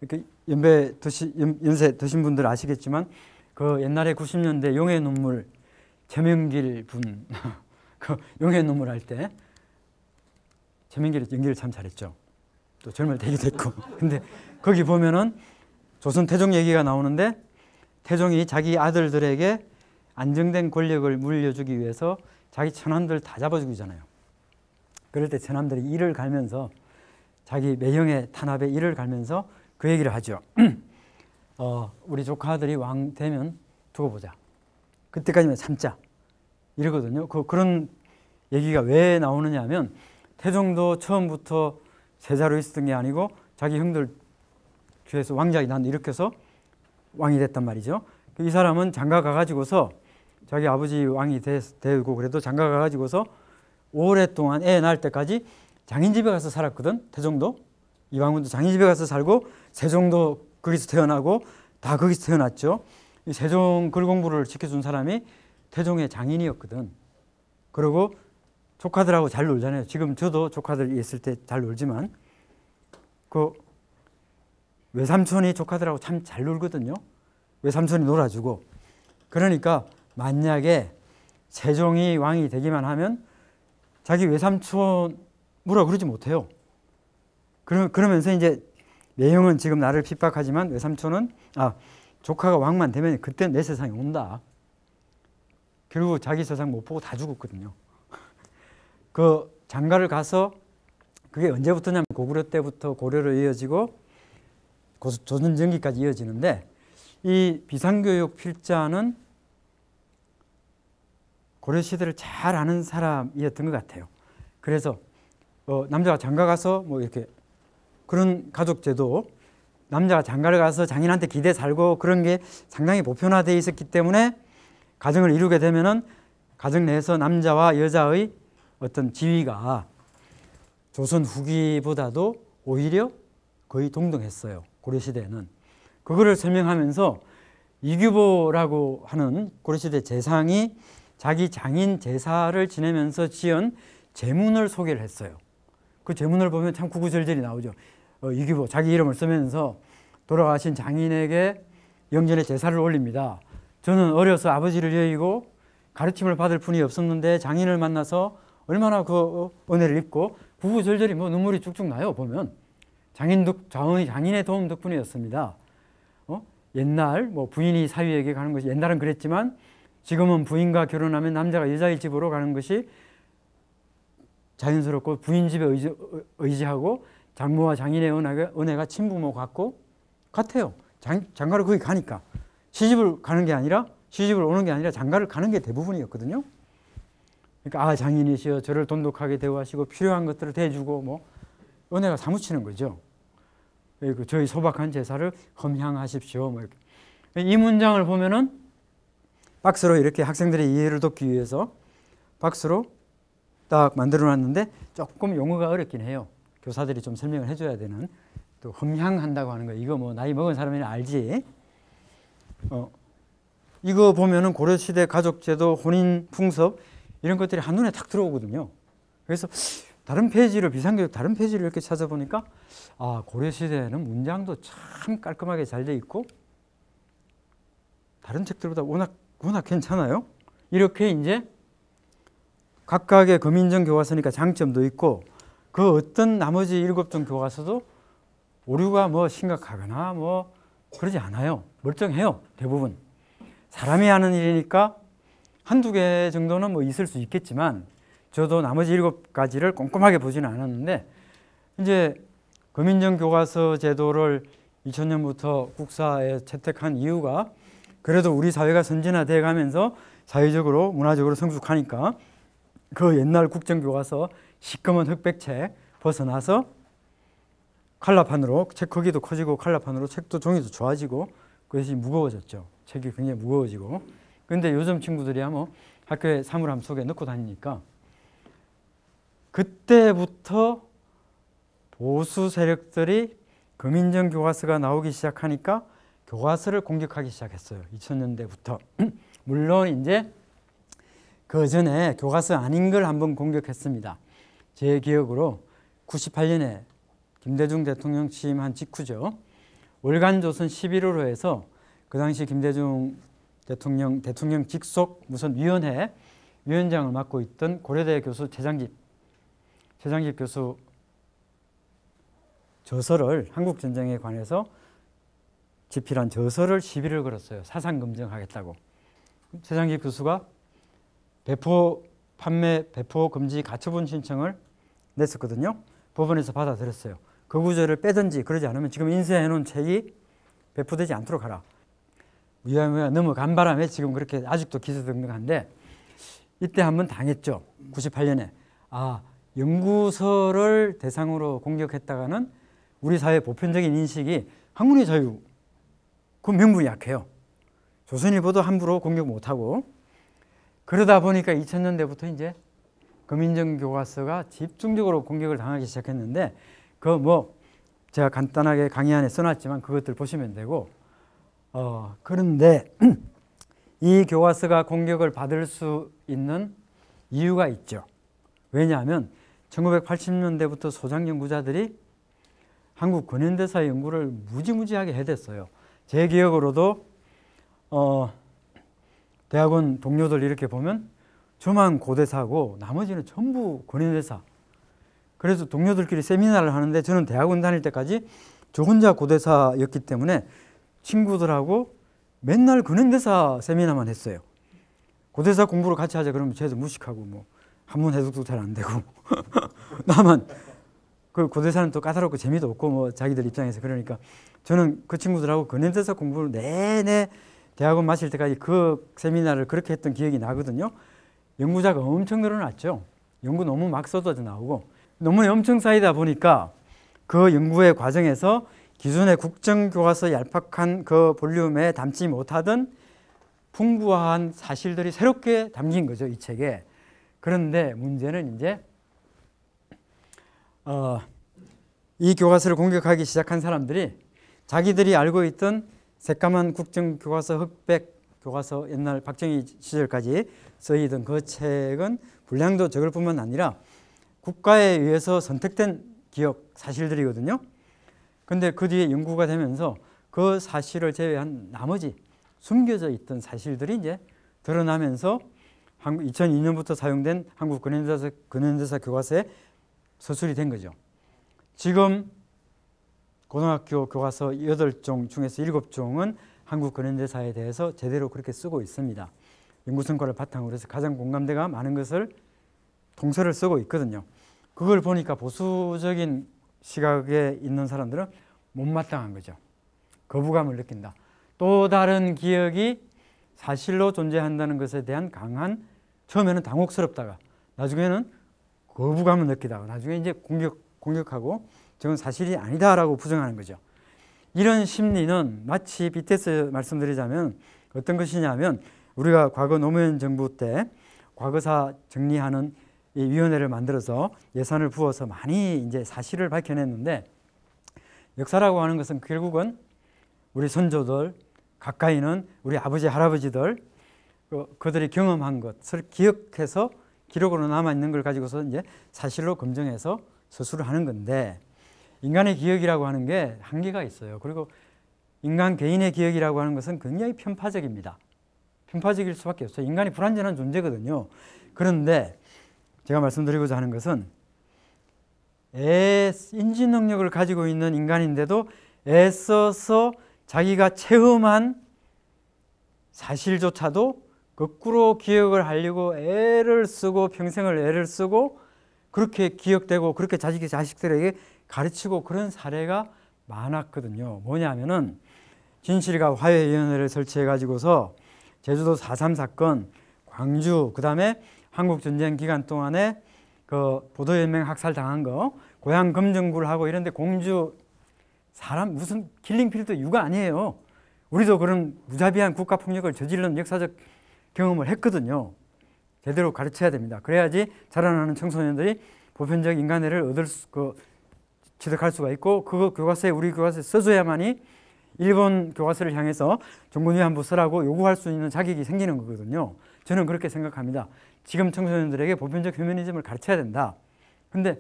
이 그러니까 연배 드시, 연, 세 드신 분들 아시겠지만 그 옛날에 90년대 용의 눈물 재명길 분그 *laughs* 용의 눈물 할 때 재명길이 연기를 참 잘했죠. 또 젊을 때기도 했고 *laughs* 근데 거기 보면은 조선 태종 얘기가 나오는데 태종이 자기 아들들에게 안정된 권력을 물려주기 위해서 자기 천안들 다 잡아주기잖아요. 그럴 때 제남들이 이를 갈면서 자기 매형의 탄압에 이를 갈면서 그 얘기를 하죠. *clears throat* 어, 우리 조카들이 왕 되면 두고 보자. 그때까지만 참자. 이러거든요. 그, 그런 얘기가 왜 나오느냐 하면 태종도 처음부터 세자로 있었던 게 아니고 자기 형들 뒤에서 왕자이 난 이렇게 해서 왕이 됐단 말이죠. 이 사람은 장가 가가지고서 자기 아버지 왕이 되, 되고 그래도 장가 가가지고서 오랫동안 애 낳을 때까지 장인 집에 가서 살았거든. 태종도 이방원도 장인 집에 가서 살고 세종도 거기서 태어나고 다 거기서 태어났죠. 세종 글공부를 지켜준 사람이 태종의 장인이었거든. 그리고 조카들하고 잘 놀잖아요. 지금 저도 조카들 있을 때 잘 놀지만 그 외삼촌이 조카들하고 참 잘 놀거든요. 외삼촌이 놀아주고 그러니까 만약에 세종이 왕이 되기만 하면 자기 외삼촌 뭐라 그러지 못해요. 그러, 그러면서 이제 내용은 지금 나를 핍박하지만 외삼촌은 아 조카가 왕만 되면 그때 내 세상에 온다. 결국 자기 세상 못 보고 다 죽었거든요. *laughs* 그 장가를 가서 그게 언제부터냐면 고구려 때부터 고려로 이어지고 조선전기까지 이어지는데 이 비상교육 필자는 고려시대를 잘 아는 사람이었던 것 같아요. 그래서 어, 남자가 장가 가서 뭐 이렇게 그런 가족제도 남자가 장가를 가서 장인한테 기대 살고 그런 게 상당히 보편화되어 있었기 때문에 가정을 이루게 되면은 가정 내에서 남자와 여자의 어떤 지위가 조선 후기보다도 오히려 거의 동등했어요. 고려시대에는. 그거를 설명하면서 이규보라고 하는 고려시대 재상이 자기 장인 제사를 지내면서 지은 제문을 소개를 했어요. 그 제문을 보면 참 구구절절이 나오죠. 어, 이규보 자기 이름을 쓰면서 돌아가신 장인에게 영전에 제사를 올립니다. 저는 어려서 아버지를 여의고 가르침을 받을 뿐이 없었는데 장인을 만나서 얼마나 그 어, 은혜를 입고 구구절절이 뭐 눈물이 쭉쭉 나요 보면 장인 덕 장인의 도움 덕분이었습니다. 어? 옛날 뭐 부인이 사위에게 가는 것이 옛날은 그랬지만 지금은 부인과 결혼하면 남자가 여자의 집으로 가는 것이 자연스럽고 부인 집에 의지, 하고 장모와 장인의 은혜가, 은혜가 친부모 같고 같아요. 장, 장가를 거기 가니까 시집을 가는 게 아니라 시집을 오는 게 아니라 장가를 가는 게 대부분이었거든요. 그러니까 아 장인이시여 저를 돈독하게 대우하시고 필요한 것들을 대주고 뭐 은혜가 사무치는 거죠. 예, 그 저희 소박한 제사를 험향하십시오. 뭐이 문장을 보면은 박스로 이렇게 학생들의 이해를 돕기 위해서 박스로 딱 만들어 놨는데 조금 용어가 어렵긴 해요. 교사들이 좀 설명을 해줘야 되는 또 험향한다고 하는 거 이거 뭐 나이 먹은 사람이 알지. 어, 이거 보면은 고려시대 가족제도, 혼인 풍습 이런 것들이 한눈에 탁 들어오거든요. 그래서 다른 페이지를 비상교육 다른 페이지를 이렇게 찾아보니까 아 고려시대에는 문장도 참 깔끔하게 잘 돼 있고 다른 책들보다 워낙 누나 괜찮아요? 이렇게 이제 각각의 금인정 교과서니까 장점도 있고 그 어떤 나머지 일곱 종 교과서도 오류가 뭐 심각하거나 뭐 그러지 않아요. 멀쩡해요. 대부분. 사람이 하는 일이니까 한두 개 정도는 뭐 있을 수 있겠지만 저도 나머지 일곱 가지를 꼼꼼하게 보지는 않았는데 이제 금인정 교과서 제도를 2000년부터 국사에 채택한 이유가 그래도 우리 사회가 선진화되어 가면서 사회적으로 문화적으로 성숙하니까 그 옛날 국정교과서 시꺼먼 흑백책 벗어나서 칼라판으로 책 크기도 커지고 칼라판으로 책도 종이도 좋아지고 그것이 무거워졌죠. 책이 굉장히 무거워지고 근데 요즘 친구들이야 뭐 학교에 사물함 속에 넣고 다니니까 그때부터 보수 세력들이 금인정 교과서가 나오기 시작하니까 교과서를 공격하기 시작했어요. 2000년대부터. *clears throat* 물론 이제 그 전에 교과서 아닌 걸 한번 공격했습니다. 제 기억으로 98년에 김대중 대통령 취임한 직후죠. 월간 조선 11호로에서 그 당시 김대중 대통령 대통령 직속 무슨 위원회 위원장을 맡고 있던 고려대 교수 최장집 최장집 교수 저서를 한국 전쟁에 관해서 집필한 저서를 시비를 걸었어요. 사상 검증하겠다고. 최장기 교수가 배포 판매 배포 금지 가처분 신청을 냈었거든요. 법원에서 받아들였어요. 그 구절을 빼든지 그러지 않으면 지금 인쇄해 놓은 책이 배포되지 않도록 하라. 위험위험 넘간 바람에 지금 그렇게 아직도 기소등등한데 이때 한번 당했죠. 98년에 아 연구서를 대상으로 공격했다가는 우리 사회 보편적인 인식이 학문의 자유 그 명분이 약해요. 조선일보도 함부로 공격 못하고 그러다 보니까 2000년대부터 이제 금인정 교과서가 집중적으로 공격을 당하기 시작했는데 그 뭐 제가 간단하게 강의 안에 써놨지만 그것들 보시면 되고 어 그런데 *clears throat* 이 교과서가 공격을 받을 수 있는 이유가 있죠. 왜냐하면 1980년대부터 소장 연구자들이 한국 근현대사 연구를 무지무지하게 해댔어요. 제 기억으로도 어, 대학원 동료들 이렇게 보면 저만 고대사고 나머지는 전부 권위대사 그래서 동료들끼리 세미나를 하는데 저는 대학원 다닐 때까지 저 혼자 고대사였기 때문에 친구들하고 맨날 근현대사 세미나만 했어요. 고대사 공부를 같이 하자 그러면 쟤도 무식하고 뭐 한문 해석도잘 안 되고 *laughs* 나만 그 고대사는 또 까다롭고 재미도 없고 뭐 자기들 입장에서 그러니까 저는 그 친구들하고 그 냄새서 공부를 내내 대학원 마실 때까지 그 세미나를 그렇게 했던 기억이 나거든요. 연구자가 엄청 늘어났죠. 연구 너무 막 쏟아져 나오고 너무 엄청 쌓이다 보니까 그 연구의 과정에서 기존의 국정교과서 얄팍한 그 볼륨에 담지 못하던 풍부한 사실들이 새롭게 담긴 거죠, 이 책에. 그런데 문제는 이제 어, 이 교과서를 공격하기 시작한 사람들이 자기들이 알고 있던 새까만 국정 교과서 흑백 교과서 옛날 박정희 시절까지 쓰이던 그 책은 분량도 적을 뿐만 아니라 국가에 의해서 선택된 기억 사실들이거든요. 근데 그 뒤에 연구가 되면서 그 사실을 제외한 나머지 숨겨져 있던 사실들이 이제 드러나면서 2002년부터 사용된 한국 근현대사, 근현대사 교과서의 서술이 된 거죠. 지금 고등학교 교과서 8종 중에서 7종은 한국 근현대사에 대해서 제대로 그렇게 쓰고 있습니다. 연구성과를 바탕으로 해서 가장 공감대가 많은 것을 동서를 쓰고 있거든요. 그걸 보니까 보수적인 시각에 있는 사람들은 못마땅한 거죠. 거부감을 느낀다. 또 다른 기억이 사실로 존재한다는 것에 대한 강한 처음에는 당혹스럽다가 나중에는 거부감을 느끼다가 나중에 이제 공격, 공격하고 저건 사실이 아니다라고 부정하는 거죠. 이런 심리는 마치 BTS 말씀드리자면 어떤 것이냐면 우리가 과거 노무현 정부 때 과거사 정리하는 이 위원회를 만들어서 예산을 부어서 많이 이제 사실을 밝혀냈는데 역사라고 하는 것은 결국은 우리 선조들 가까이는 우리 아버지 할아버지들 어, 그들이 경험한 것을 기억해서 기록으로 남아 있는 걸 가지고서 이제 사실로 검증해서 서술을 하는 건데 인간의 기억이라고 하는 게 한계가 있어요. 그리고 인간 개인의 기억이라고 하는 것은 굉장히 편파적입니다. 편파적일 수밖에 없어요. 인간이 불완전한 존재거든요. 그런데 제가 말씀드리고자 하는 것은 애 인지 능력을 가지고 있는 인간인데도 애써서 자기가 체험한 사실조차도 거꾸로 기억을 하려고 애를 쓰고 평생을 애를 쓰고 그렇게 기억되고 그렇게 자식이 자식들에게 가르치고 그런 사례가 많았거든요. 뭐냐면은 진실과 화해위원회를 설치해 가지고서 제주도 4.3 사건, 광주, 그 다음에 한국 전쟁 기간 동안에 그 보도연맹 학살 당한 거, 고향 검정굴 하고 이런데 공주 사람 무슨 킬링필드 유가 아니에요. 우리도 그런 무자비한 국가 폭력을 저지른 역사적 경험을 했거든요. 제대로 가르쳐야 됩니다. 그래야지 자라나는 청소년들이 보편적 인간애를 얻을 수, 그, 취득할 수가 있고 그 교과서에 우리 교과서에 써줘야만이 일본 교과서를 향해서 정군위안부 쓰라고 요구할 수 있는 자격이 생기는 거거든요. 저는 그렇게 생각합니다. 지금 청소년들에게 보편적 휴머니즘을 가르쳐야 된다. 근데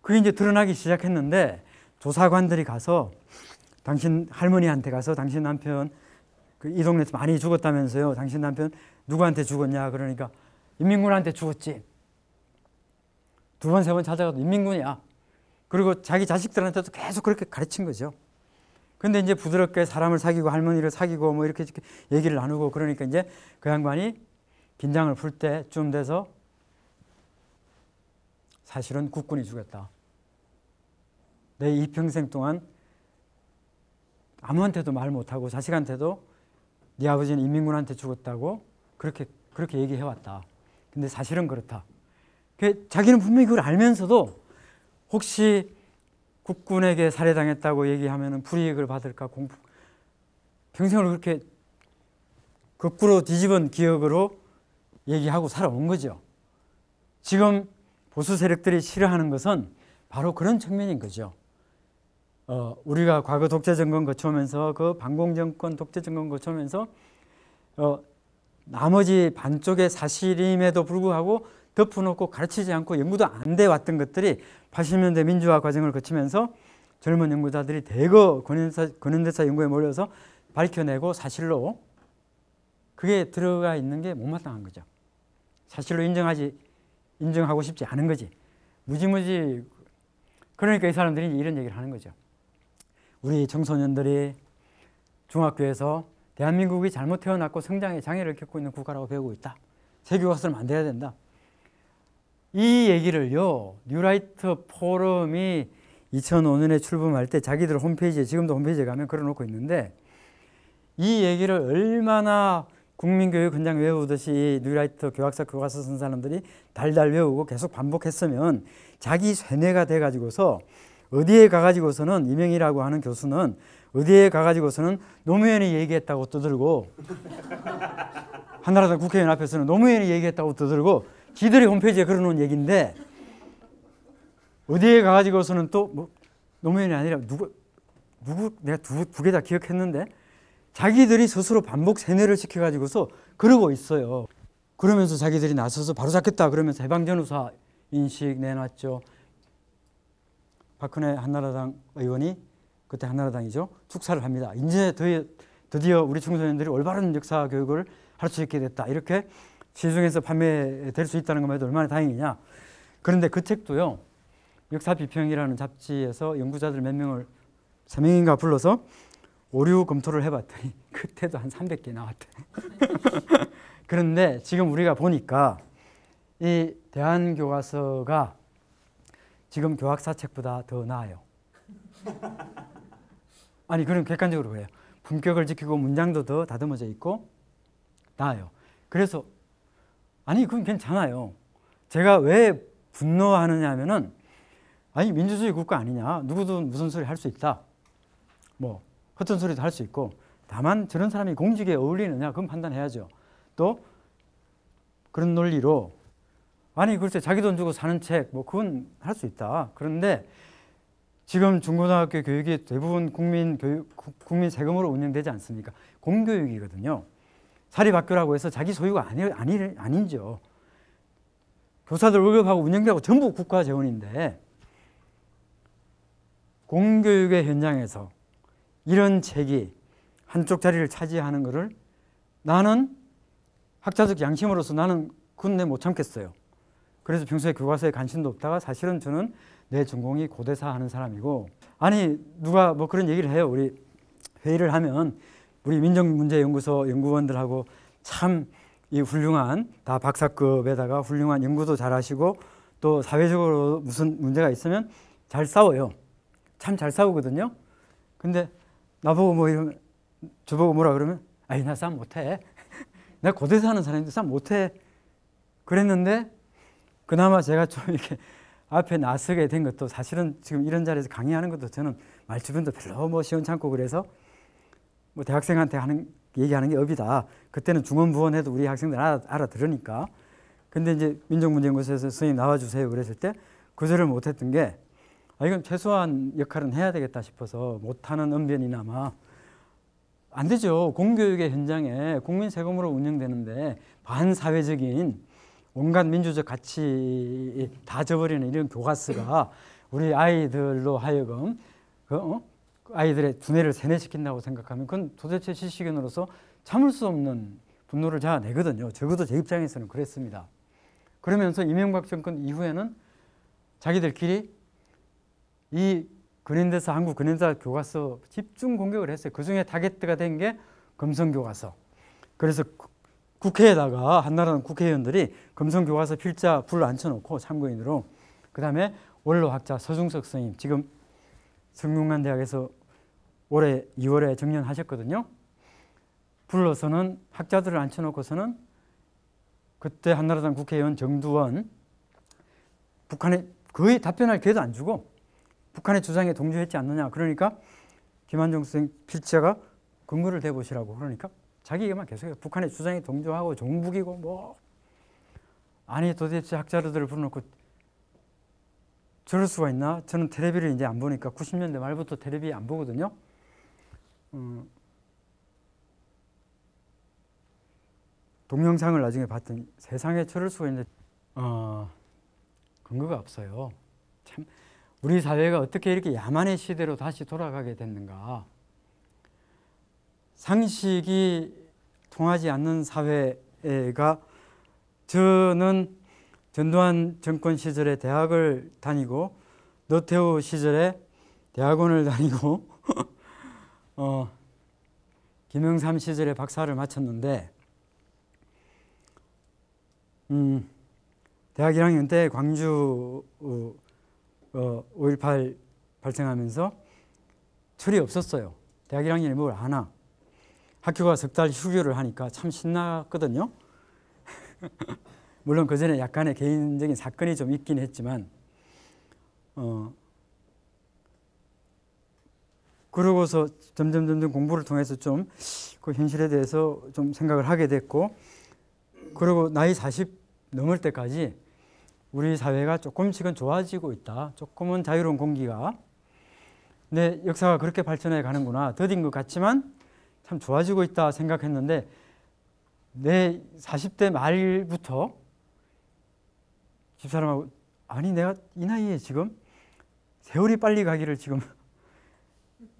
그게 이제 드러나기 시작했는데 조사관들이 가서 당신 할머니한테 가서 당신 남편 그이 동네에서 많이 죽었다면서요. 당신 남편 누구한테 죽었냐? 그러니까 인민군한테 죽었지. 두 번, 세 번 찾아가도 인민군이야. 그리고 자기 자식들한테도 계속 그렇게 가르친 거죠. 근데 이제 부드럽게 사람을 사귀고 할머니를 사귀고 뭐 이렇게, 이렇게 얘기를 나누고 그러니까 이제 그 양반이 긴장을 풀 때쯤 돼서 사실은 국군이 죽였다. 내 이평생 동안 아무한테도 말 못하고 자식한테도 네 아버지는 인민군한테 죽었다고 그렇게 그렇게 얘기해 왔다. 근데 사실은 그렇다. 그 자기는 분명히 그걸 알면서도 혹시 국군에게 살해당했다고 얘기하면 불이익을 받을까 공포 평생을 그렇게 거꾸로 뒤집은 기억으로 얘기하고 살아온 거죠. 지금 보수 세력들이 싫어하는 것은 바로 그런 측면인 거죠. 어, 우리가 과거 독재 정권 거쳐면서 오그 반공 정권 독재 정권 거쳐면서 오 어, 나머지 반쪽의 사실임에도 불구하고 덮어놓고 가르치지 않고 연구도 안 돼 왔던 것들이 80년대 민주화 과정을 거치면서 젊은 연구자들이 대거 근현대사, 근현대사 연구에 몰려서 밝혀내고 사실로 그게 들어가 있는 게 못마땅한 거죠. 사실로 인정하지 인정하고 싶지 않은 거지. 무지무지 그러니까 이 사람들이 이런 얘기를 하는 거죠. 우리 청소년들이 중학교에서 대한민국이 잘못 태어났고 성장의 장애를 겪고 있는 국가라고 배우고 있다. 세교과서를 만들어야 된다. 이 얘기를요. 뉴라이트 포럼이 2005년에 출범할 때 자기들 홈페이지에 지금도 홈페이지에 가면 걸어놓고 있는데 이 얘기를 얼마나 국민교육 현장 외우듯이 뉴라이트 교학사 교과서 쓴 사람들이 달달 외우고 계속 반복했으면 자기 세뇌가 돼가지고서 어디에 가가지고서는 이명희라고 하는 교수는 어디에 가가지고서는 노무현이 얘기했다고 떠들고 한나라당 국회의원 앞에서는 노무현이 얘기했다고 떠들고 지들이 홈페이지에 걸어놓은 얘기인데 어디에 가가지고서는 또 뭐 노무현이 아니라 누구 누구 내가 두 개 다 기억했는데 자기들이 스스로 반복 세뇌를 시켜가지고서 그러고 있어요. 그러면서 자기들이 나서서 바로 잡겠다 그러면서 해방전우사 인식 내놨죠. 박근혜 한나라당 의원이 그때 한나라당이죠. 축사를 합니다. 이제 드디어 우리 청소년들이 올바른 역사 교육을 할 수 있게 됐다. 이렇게 시중에서 판매될 수 있다는 것만 해도 얼마나 다행이냐. 그런데 그 책도요. 역사 비평이라는 잡지에서 연구자들 몇 명을 세 명인가 불러서 오류 검토를 해봤더니 *laughs* 그때도 한 300개 나왔대. *laughs* 그런데 지금 우리가 보니까 이 대한교과서가 지금 교학사 책보다 더 나아요. 아니 그럼 객관적으로 봐요. 품격을 지키고 문장도 더 다듬어져 있고 나아요. 그래서 아니 그건 괜찮아요. 제가 왜 분노하느냐면은 아니 민주주의 국가 아니냐 누구든 무슨 소리 할 수 있다. 뭐 허튼 소리도 할 수 있고 다만 저런 사람이 공직에 어울리느냐 그건 판단해야죠. 또 그런 논리로 아니 글쎄 자기 돈 주고 사는 책 뭐 그건 할 수 있다. 그런데 지금 중고등학교 교육이 대부분 국민 교육 국민 세금으로 운영되지 않습니까? 공교육이거든요. 사립학교라고 해서 자기 소유가 아니 아니 아니죠. 교사들 월급하고 운영비하고 전부 국가 재원인데 공교육의 현장에서 이런 책이 한쪽 자리를 차지하는 것을 나는 학자적 양심으로서 나는 군건내못 참겠어요. 그래서 평소에 교과서에 관심도 없다가 사실은 저는 내 전공이 고대사 하는 사람이고 아니 누가 뭐 그런 얘기를 해요. 우리 회의를 하면 우리 민정문제연구소 연구원들하고 참 이 훌륭한 다 박사급에다가 훌륭한 연구도 잘하시고 또 사회적으로 무슨 문제가 있으면 잘 싸워요. 참 잘 싸우거든요. 근데 나보고 뭐 이러면 저보고 뭐라 그러면 아니 나 싸움 못해. *laughs* 내가 고대사 하는 사람인데 싸움 못해. 그랬는데 그나마 제가 좀 이렇게 앞에 나서게 된 것도 사실은 지금 이런 자리에서 강의하는 것도 저는 말 주변도 별로 뭐 시원찮고 그래서 뭐 대학생한테 하는 얘기하는 게 업이다. 그때는 중원부원해도 우리 학생들 알아, 들으니까 근데 이제 민족문제연구소에서 선생님 나와주세요 그랬을 때 거절을 못했던 게 아, 이건 최소한 역할은 해야 되겠다 싶어서 못하는 언변이나마 안 되죠. 공교육의 현장에 국민 세금으로 운영되는데 반사회적인 온갖 민주적 가치 다 저버리는 이런 교과서가 우리 아이들로 하여금 그, 어? 아이들의 두뇌를 세뇌시킨다고 생각하면 그건 도대체 지식인으로서 참을 수 없는 분노를 자아내거든요. 적어도 제 입장에서는 그랬습니다. 그러면서 이명박 정권 이후에는 자기들끼리 이 근현대사 한국 근현대사 교과서 집중 공격을 했어요. 그 중에 타겟트가 된게 금성교과서. 그래서 국회에다가 한나라당 국회의원들이 금성교과서 필자 불을 앉혀놓고 참고인으로 그 다음에 원로학자 서중석 선생님 지금 성균관 대학에서 올해 2월에 정년하셨거든요. 불러서는 학자들을 앉혀놓고서는 그때 한나라당 국회의원 정두원 북한에 거의 답변할 기회도 안 주고 북한의 주장에 동조했지 않느냐 그러니까 김한종 선생 필자가 근거를 대보시라고 그러니까 자기 가기만계속 북한의 주장에 동조하고 종북이고 뭐 아니 도대체 학자들을 불러놓고 저럴 수가 있나? 저는 테레비를 이제 안 보니까 90년대 말부터 테레비 안 보거든요. 음, 동영상을 나중에 봤더니 세상에 저럴 수가 있는데 어, 근거가 없어요. 참 우리 사회가 어떻게 이렇게 야만의 시대로 다시 돌아가게 됐는가. 상식이 통하지 않는 사회가 저는 전두환 정권 시절에 대학을 다니고 노태우 시절에 대학원을 다니고 *laughs* 어, 김영삼 시절에 박사를 마쳤는데 음, 대학 1학년 때 광주 어, 5.18 어, 발생하면서 철이 없었어요. 대학 1학년에 뭘 하나. 학교가 석 달 휴교를 하니까 참 신났거든요. *laughs* 물론 그 전에 약간의 개인적인 사건이 좀 있긴 했지만, 어, 그러고서 점점 점점 공부를 통해서 좀 그 현실에 대해서 좀 생각을 하게 됐고, 그리고 나이 40 넘을 때까지 우리 사회가 조금씩은 좋아지고 있다. 조금은 자유로운 공기가 내 역사가 그렇게 발전해 가는구나. 더딘 것 같지만 참 좋아지고 있다 생각했는데 내 40대 말부터 집사람하고 아니 내가 이 나이에 지금 세월이 빨리 가기를 지금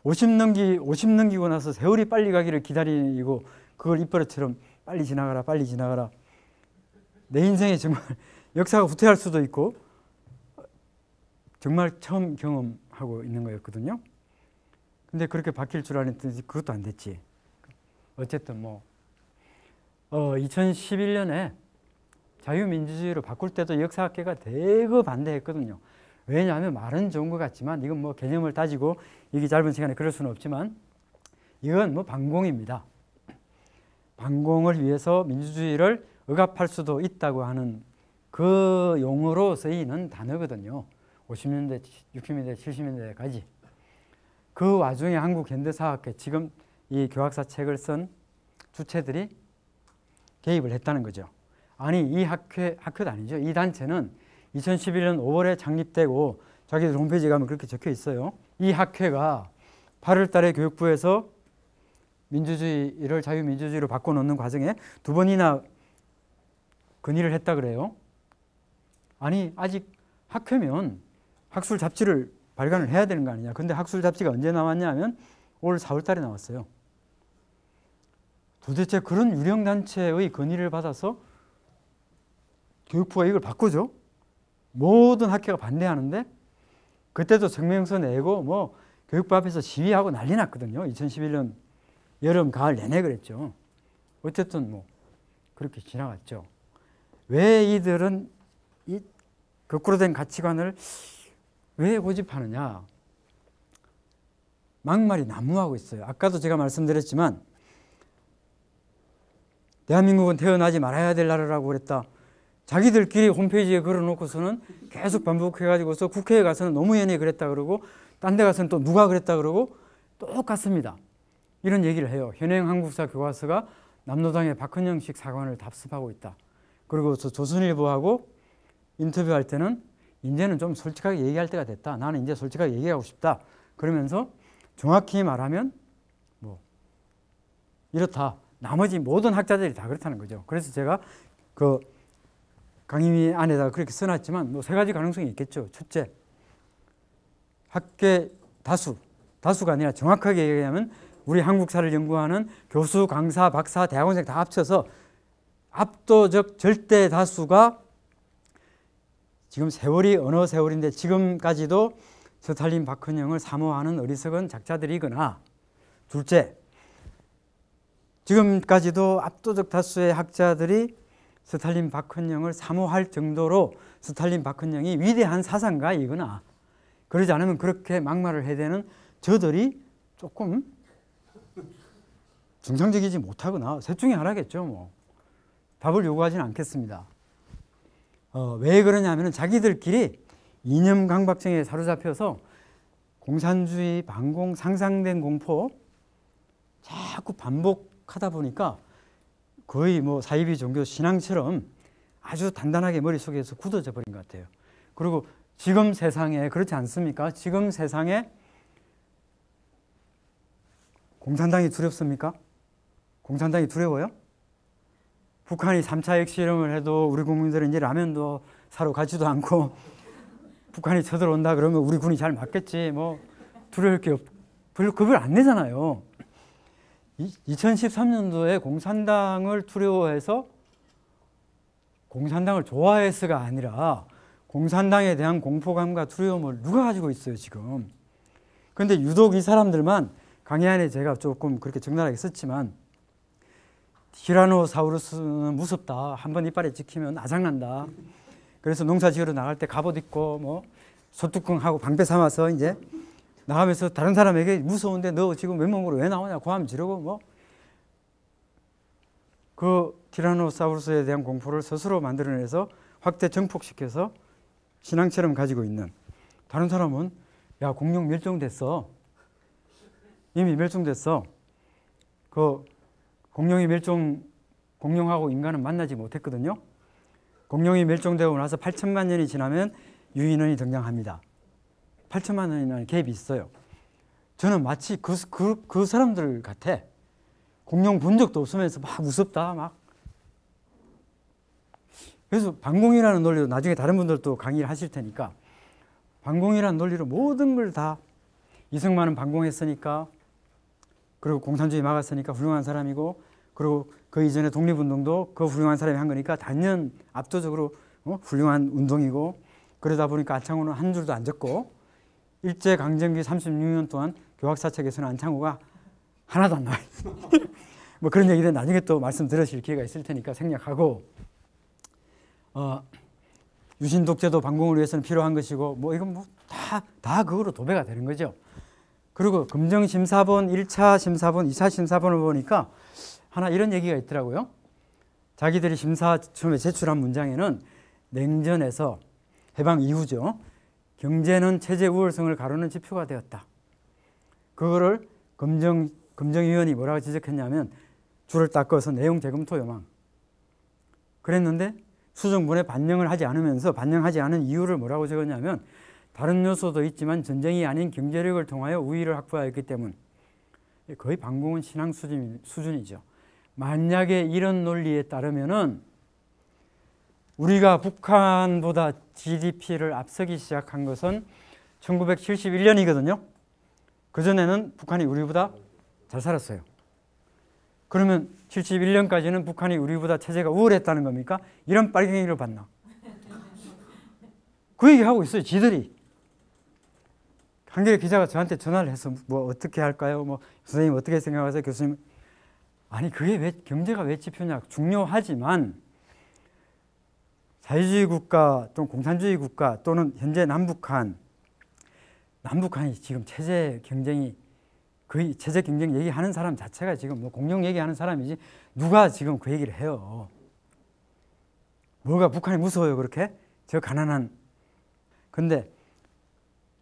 50 *laughs* 넘기 50 넘기고 나서 세월이 빨리 가기를 기다리고 그걸 입버릇처럼 빨리 지나가라 빨리 지나가라 내 인생에 정말 *laughs* 역사가 후퇴할 수도 있고 정말 처음 경험하고 있는 거였거든요. 근데 그렇게 바뀔 줄 알았더니 그것도 안 됐지. 어쨌든 뭐 어, 2011년에 자유민주주의로 바꿀 때도 역사학계가 대거 반대했거든요. 왜냐하면 말은 좋은 것 같지만 이건 뭐 개념을 따지고 이게 짧은 시간에 그럴 수는 없지만 이건 뭐 반공입니다. 반공을 위해서 민주주의를 억압할 수도 있다고 하는 그 용어로 쓰이는 단어거든요. 50년대, 60년대, 70년대까지. 그 와중에 한국 현대사학회 지금 이 교학사 책을 쓴 주체들이 개입을 했다는 거죠. 아니 이 학회, 학회도 아니죠. 이 단체는 2011년 5월에 창립되고 자기 홈페이지 가면 그렇게 적혀 있어요. 이 학회가 8월 달에 교육부에서 민주주의를 자유민주주의로 바꿔놓는 과정에 두 번이나 건의를 했다 그래요. 아니 아직 학회면 학술 잡지를 발간을 해야 되는 거 아니냐. 근데 학술 잡지가 언제 나왔냐 면올 4월 달에 나왔어요. 도대체 그런 유령단체의 건의를 받아서 교육부가 이걸 바꾸죠. 모든 학교가 반대하는데 그때도 증명서 내고 뭐 교육부 앞에서 시위하고 난리 났거든요. 2011년 여름, 가을 내내 그랬죠. 어쨌든 뭐 그렇게 지나갔죠. 왜 이들은 이 거꾸로 된 가치관을 왜 고집하느냐? 막말이 난무하고 있어요. 아까도 제가 말씀드렸지만 대한민국은 태어나지 말아야 될 나라라고 그랬다. 자기들끼리 홈페이지에 걸어놓고서는 계속 반복해가지고서 국회에 가서는 노무현이 그랬다 그러고 딴 데 가서는 또 누가 그랬다 그러고 똑같습니다. 이런 얘기를 해요. 현행 한국사 교과서가 남노당의 박헌영식 사관을 답습하고 있다. 그리고 조선일보하고 인터뷰할 때는 이제는 좀 솔직하게 얘기할 때가 됐다. 나는 이제 솔직하게 얘기하고 싶다. 그러면서 정확히 말하면 뭐 이렇다. 나머지 모든 학자들이 다 그렇다는 거죠. 그래서 제가 그 강의 안에다 그렇게 써놨지만 뭐 세 가지 가능성이 있겠죠. 첫째, 학계 다수, 다수가 아니라 정확하게 얘기하면 우리 한국사를 연구하는 교수, 강사, 박사, 대학원생 다 합쳐서 압도적 절대 다수가 지금 세월이 어느 세월인데 지금까지도 스탈린 박헌영을 사모하는 어리석은 작자들이거나 둘째 지금까지도 압도적 다수의 학자들이 스탈린 박헌영을 사모할 정도로 스탈린 박헌영이 위대한 사상가이거나 그러지 않으면 그렇게 막말을 해대는 저들이 조금 중상적이지 못하거나 셋 중에 하나겠죠. 뭐 답을 요구하지는 않겠습니다. 어, 왜그러냐면 자기들끼리 이념 강박증에 사로잡혀서 공산주의, 반공, 상상된 공포 자꾸 반복 하다 보니까 거의 뭐 사이비 종교 신앙처럼 아주 단단하게 머릿속에서 굳어져 버린 것 같아요. 그리고 지금 세상에 그렇지 않습니까? 지금 세상에 공산당이 두렵습니까? 공산당이 두려워요? 북한이 3차 핵실험을 해도 우리 국민들은 이제 라면도 사러 가지도 않고 *laughs* 북한이 쳐들어온다 그러면 우리 군이 잘 맞겠지 뭐 두려울 게 없. 별로 급여안 내잖아요. 2013년도에 공산당을 두려워해서 공산당을 좋아해서가 아니라 공산당에 대한 공포감과 두려움을 누가 가지고 있어요 지금 그데 유독 이 사람들만 강의 안에 제가 조금 그렇게 적나라하게 썼지만 티라노사우루스는 무섭다 한 번 이빨에 찍히면 아장난다 그래서 농사지으러 나갈 때 갑옷 입고 뭐 소뚜껑하고 방패 삼아서 이제 나가면서 다른 사람에게 무서운데 너 지금 맨몸으로 왜 나오냐 고함 지르고 뭐그 티라노사우루스에 대한 공포를 스스로 만들어내서 확대 정폭시켜서 신앙처럼 가지고 있는 다른 사람은 야 공룡 멸종됐어 이미 멸종됐어 그 공룡이 멸종 공룡하고 인간은 만나지 못했거든요 공룡이 멸종되고 나서 8천만 년이 지나면 유인원이 등장합니다 8천만 원이라는 갭이 있어요. 저는 마치 그, 그, 그 사람들 같아. 공룡 본 적도 없으면서 막 무섭다, 막. 그래서 반공이라는 논리로 나중에 다른 분들도 강의를 하실 테니까 반공이라는 논리로 모든 걸 다 이승만은 반공했으니까 그리고 공산주의 막았으니까 훌륭한 사람이고 그리고 그 이전에 독립운동도 그 훌륭한 사람이 한 거니까 단연 압도적으로 어? 훌륭한 운동이고 그러다 보니까 아창호는 한 줄도 안 적고 일제 강점기 36년 동안 교학사 책에서는 안창호가 하나도 안 나와요. *laughs* 뭐 그런 얘기는 나중에 또 말씀 들으실 기회가 있을 테니까 생략하고 어, 유신 독재도 방공을 위해서는 필요한 것이고 뭐 이건 뭐 다 다 그거로 도배가 되는 거죠. 그리고 금정 심사본 1차 심사본 2차 심사본을 보니까 하나 이런 얘기가 있더라고요. 자기들이 심사 처음에 제출한 문장에는 냉전에서 해방 이후죠. 경제는 체제 우월성을 가르는 지표가 되었다. 그거를 검정, 검정위원이 뭐라고 지적했냐면 줄을 닦아서 내용 재검토 요망. 그랬는데 수정본에 반영을 하지 않으면서 반영하지 않은 이유를 뭐라고 적었냐면 다른 요소도 있지만 전쟁이 아닌 경제력을 통하여 우위를 확보하였기 때문. 거의 방공은 신앙 수준, 수준이죠. 만약에 이런 논리에 따르면은 우리가 북한보다 GDP를 앞서기 시작한 것은 1971년이거든요. 그전에는 북한이 우리보다 잘 살았어요. 그러면 71년까지는 북한이 우리보다 체제가 우월했다는 겁니까? 이런 빨갱이를 봤나? 그 얘기하고 있어요. 지들이. 한겨레 기자가 저한테 전화를 해서 뭐 어떻게 할까요? 뭐 선생님 어떻게 생각하세요? 교수님 아니 그게 왜 경제가 왜 지표냐 중요하지만 자유주의 국가 또는 공산주의 국가 또는 현재 남북한 남북한이 지금 체제 경쟁이 거의 체제 경쟁 얘기하는 사람 자체가 지금 뭐 공룡 얘기하는 사람이지 누가 지금 그 얘기를 해요. 뭐가 북한이 무서워요 그렇게? 저 가난한 근데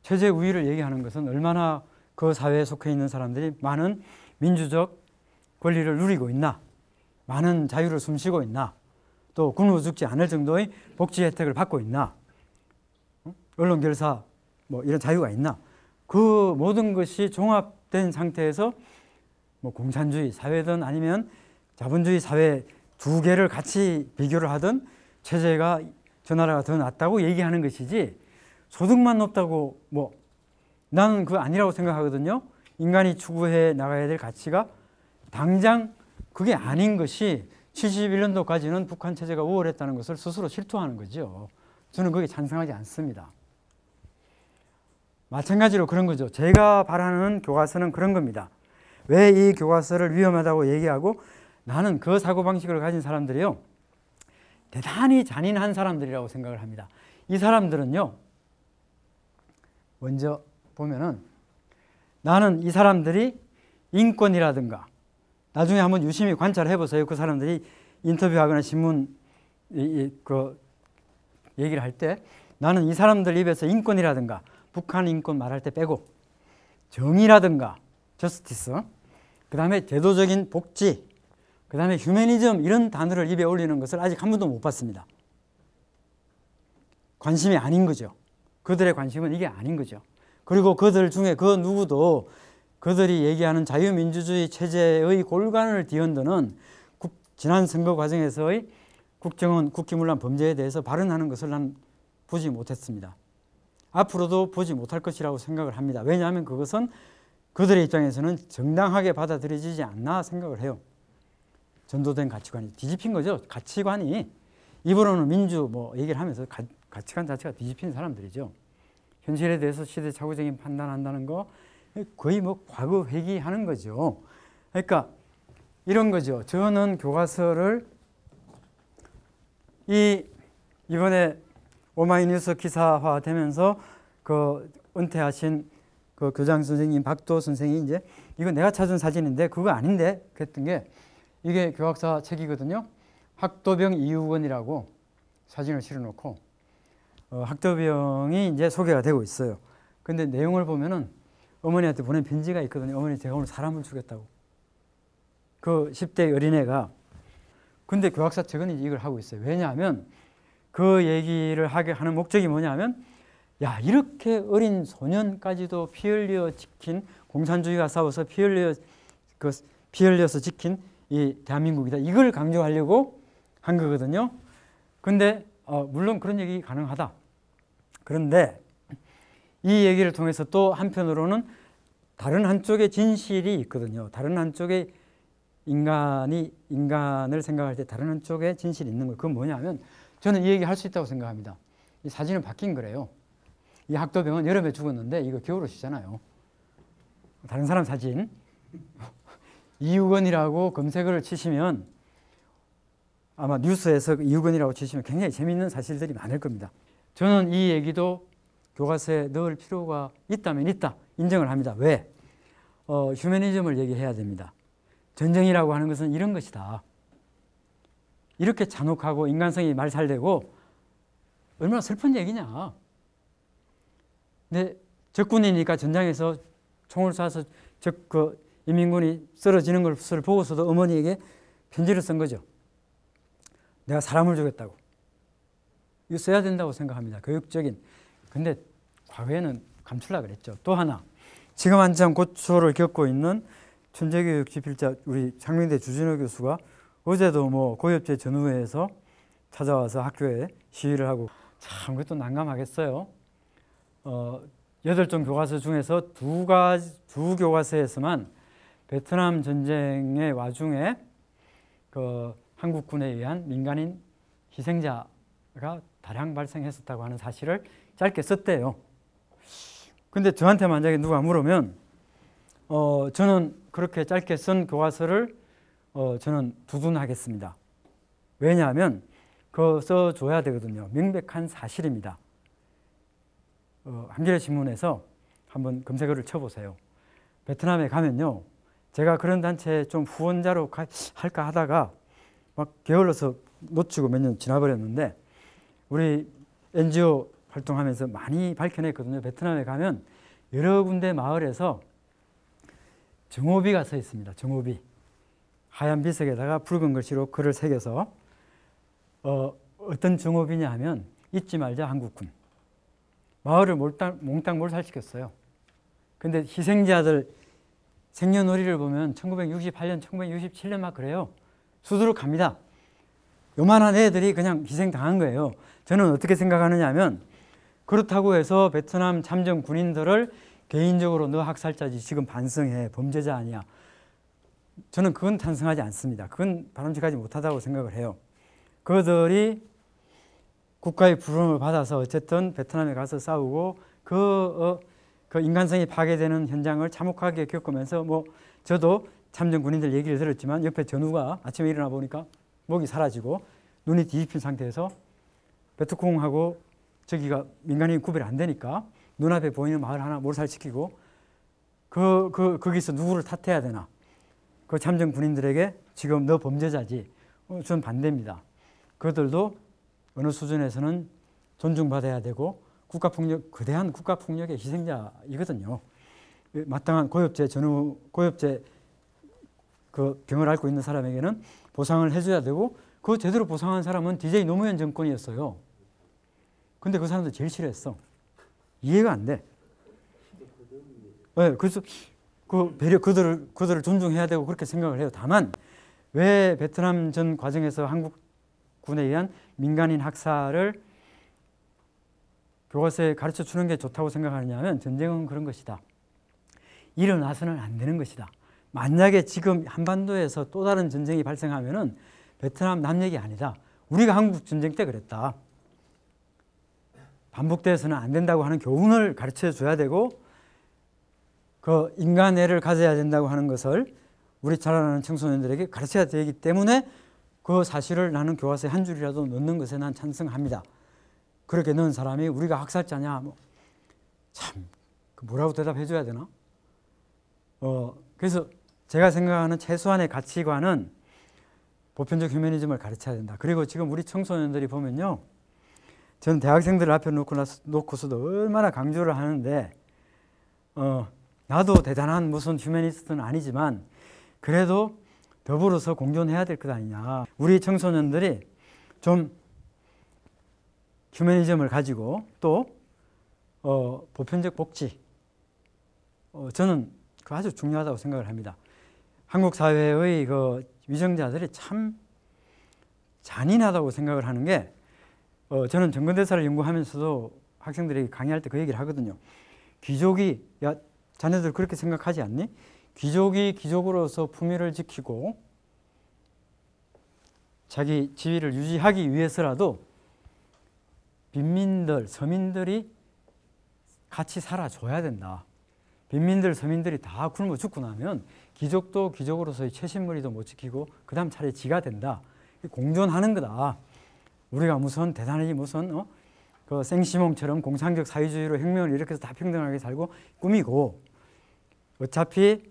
체제 우위를 얘기하는 것은 얼마나 그 사회에 속해 있는 사람들이 많은 민주적 권리를 누리고 있나 많은 자유를 숨쉬고 있나 또 굶어 죽지 않을 정도의 복지 혜택을 받고 있나? 언론 결사 뭐 이런 자유가 있나? 그 모든 것이 종합된 상태에서 뭐 공산주의 사회든 아니면 자본주의 사회 두 개를 같이 비교를 하든 체제가 저 나라가 더 낫다고 얘기하는 것이지 소득만 높다고 뭐 나는 그 아니라고 생각하거든요. 인간이 추구해 나가야 될 가치가 당장 그게 아닌 것이 71년도까지는 북한 체제가 우월했다는 것을 스스로 실토하는 거죠. 저는 그게 찬성하지 않습니다. 마찬가지로 그런 거죠. 제가 바라는 교과서는 그런 겁니다. 왜 이 교과서를 위험하다고 얘기하고 나는 그 사고방식을 가진 사람들이요. 대단히 잔인한 사람들이라고 생각을 합니다. 이 사람들은요. 먼저 보면은 나는 이 사람들이 인권이라든가 나중에 한번 유심히 관찰해 보세요. 그 사람들이 인터뷰하거나 신문 이, 이, 그 얘기를 할 때 나는 이 사람들 입에서 인권이라든가 북한 인권 말할 때 빼고 정의라든가 저스티스 그 다음에 제도적인 복지 그 다음에 휴메니즘 이런 단어를 입에 올리는 것을 아직 한 번도 못 봤습니다. 관심이 아닌 거죠. 그들의 관심은 이게 아닌 거죠. 그리고 그들 중에 그 누구도 그들이 얘기하는 자유민주주의 체제의 골간을 뒤흔드는 지난 선거 과정에서의 국정원 국기문란 범죄에 대해서 발언하는 것을 난 보지 못했습니다. 앞으로도 보지 못할 것이라고 생각을 합니다. 왜냐하면 그것은 그들의 입장에서는 정당하게 받아들여지지 않나 생각을 해요. 전도된 가치관이 뒤집힌 거죠. 가치관이 입으로는 민주 뭐 얘기를 하면서 가, 가치관 자체가 뒤집힌 사람들이죠. 현실에 대해서 시대착오적인 판단한다는 거, 거의 뭐 과거 회기하는 거죠. 그러니까 이런 거죠. 저는 교과서를 이 이번에 오마이뉴스 기사화 되면서 그 은퇴하신 그 교장 선생님 박도 선생이 이제 이거 내가 찾은 사진인데 그거 아닌데 그랬던 게 이게 교학사 책이거든요. 학도병 이후원이라고 사진을 실어놓고 어, 학도병이 이제 소개가 되고 있어요. 근데 내용을 보면은 어머니한테 보낸 편지가 있거든요. 어머니 제가 오늘 사람을 죽였다고. 그 10대 어린애가 근데 교학사 측은 이걸 하고 있어요. 왜냐하면 그 얘기를 하게 하는 목적이 뭐냐면 야 이렇게 어린 소년까지도 피 흘려 지킨 공산주의가 싸워서 피 흘려 그피 흘려서 지킨 이 대한민국이다. 이걸 강조하려고 한 거거든요. 근데 어, 물론 그런 얘기 가능하다. 그런데 이 얘기를 통해서 또 한편으로는 다른 한쪽의 진실이 있거든요. 다른 한쪽의 인간이 인간을 생각할 때 다른 한쪽에 진실이 있는 거예요. 그건 뭐냐면 저는 이 얘기 할 수 있다고 생각합니다. 이 사진은 바뀐 거래요. 이 학도병은 여름에 죽었는데 이거 겨울옷이잖아요. 다른 사람 사진 *laughs* 이유건이라고 검색어를 치시면 아마 뉴스에서 이유건이라고 치시면 굉장히 재미있는 사실들이 많을 겁니다. 저는 이 얘기도 교과서에 넣을 필요가 있다면 있다 인정을 합니다. 왜? 어, 휴머니즘을 얘기해야 됩니다. 전쟁이라고 하는 것은 이런 것이다. 이렇게 잔혹하고 인간성이 말살되고 얼마나 슬픈 얘기냐. 근데 적군이니까 전장에서 총을 쏴서 적, 그 이민군이 쓰러지는 것을 보고서도 어머니에게 편지를 쓴 거죠. 내가 사람을 죽였다고. 이거 써야 된다고 생각합니다. 교육적인. 근데 과거에는 감출라 그랬죠. 또 하나 지금 한참 고초를 겪고 있는 천재교육 집필자 우리 상명대 주진호 교수가 어제도 뭐 고엽제 전후회에서 찾아와서 학교에 시위를 하고 참 그것도 난감하겠어요. 어, 여덟 종 교과서 중에서 두 가지 두 교과서에서만 베트남 전쟁의 와중에 그 한국군에 의한 민간인 희생자가 다량 발생했었다고 하는 사실을 짧게 썼대요. 근데 저한테 만약에 누가 물으면 어, 저는 그렇게 짧게 쓴 교과서를 어, 저는 두둔하겠습니다. 왜냐하면 그거 써줘야 되거든요. 명백한 사실입니다. 어, 한겨레신문에서 한번 검색어를 쳐보세요. 베트남에 가면요. 제가 그런 단체에 좀 후원자로 가, 할까 하다가 막 게을러서 놓치고 몇 년 지나버렸는데 우리 NGO 활동하면서 많이 밝혀냈거든요. 베트남에 가면 여러 군데 마을에서 정오비가 서 있습니다. 정오비. 하얀 비석에다가 붉은 글씨로 글을 새겨서 어, 떤 정오비냐 하면 잊지 말자 한국군. 마을을 몰당, 몽땅 몰살시켰어요. 근데 희생자들 생년월일을 보면 1968년, 1967년 막 그래요. 수두룩 갑니다. 요만한 애들이 그냥 희생당한 거예요. 저는 어떻게 생각하느냐 하면 그렇다고 해서 베트남 참전 군인들을 개인적으로 너 학살자지 지금 반성해 범죄자 아니야 저는 그건 탄성하지 않습니다 그건 바람직하지 못하다고 생각을 해요 그들이 국가의 부름을 받아서 어쨌든 베트남에 가서 싸우고 그, 어, 그 인간성이 파괴되는 현장을 참혹하게 겪으면서 뭐 저도 참전 군인들 얘기를 들었지만 옆에 전우가 아침에 일어나 보니까 목이 사라지고 눈이 뒤집힌 상태에서 베트콩하고 저기가 민간인 구별이 안 되니까 눈앞에 보이는 마을 하나 몰살시키고 그, 그, 거기서 누구를 탓해야 되나. 그 참전 군인들에게 지금 너 범죄자지. 어, 저는 반대입니다. 그들도 어느 수준에서는 존중받아야 되고 국가폭력, 거대한 국가폭력의 희생자이거든요. 마땅한 고엽제 전후, 고엽제 그 병을 앓고 있는 사람에게는 보상을 해줘야 되고 그 제대로 보상한 사람은 DJ 노무현 정권이었어요. 근데 그 사람들 제일 싫어했어. 이해가 안 돼. 네, 그래서 그 배려 그들을 그들을 존중해야 되고 그렇게 생각을 해요. 다만 왜 베트남 전 과정에서 한국군에 의한 민간인 학살을 교과서에 가르쳐 주는 게 좋다고 생각하느냐면 전쟁은 그런 것이다. 일어나서는 안 되는 것이다. 만약에 지금 한반도에서 또 다른 전쟁이 발생하면은 베트남 남 얘기 아니다. 우리가 한국 전쟁 때 그랬다. 반복돼서는 안 된다고 하는 교훈을 가르쳐 줘야 되고 그 인간애를 가져야 된다고 하는 것을 우리 자라나는 청소년들에게 가르쳐야 되기 때문에 그 사실을 나는 교과서에 한 줄이라도 넣는 것에 난 찬성합니다. 그렇게 넣은 사람이 우리가 학살자냐 뭐참 그 뭐라고 대답해 줘야 되나? 어 그래서 제가 생각하는 최소한의 가치관은 보편적 휴머니즘을 가르쳐야 된다. 그리고 지금 우리 청소년들이 보면요. 저는 대학생들을 앞에 놓고 놓고서도 얼마나 강조를 하는데 어, 나도 대단한 무슨 휴머니스트는 아니지만 그래도 더불어서 공존해야 될 것 아니냐. 우리 청소년들이 좀 휴머니즘을 가지고 또 어, 보편적 복지 어, 저는 그 아주 중요하다고 생각을 합니다. 한국 사회의 그 위정자들이 참 잔인하다고 생각을 하는 게 어, 저는 정근대사를 연구하면서도 학생들에게 강의할 때 그 얘기를 하거든요. 귀족이 야 자네들 그렇게 생각하지 않니? 귀족이 귀족으로서 품위를 지키고 자기 지위를 유지하기 위해서라도 빈민들, 서민들이 같이 살아줘야 된다. 빈민들, 서민들이 다 굶어 죽고 나면 귀족도 귀족으로서의 최신물이도 못 지키고 그 다음 차례 지가 된다. 공존하는 거다. 우리가 무슨 대단히 무슨 어? 그 생시몽처럼 공산적 사회주의로 혁명을 일으켜서 다 평등하게 살고 꾸미고 어차피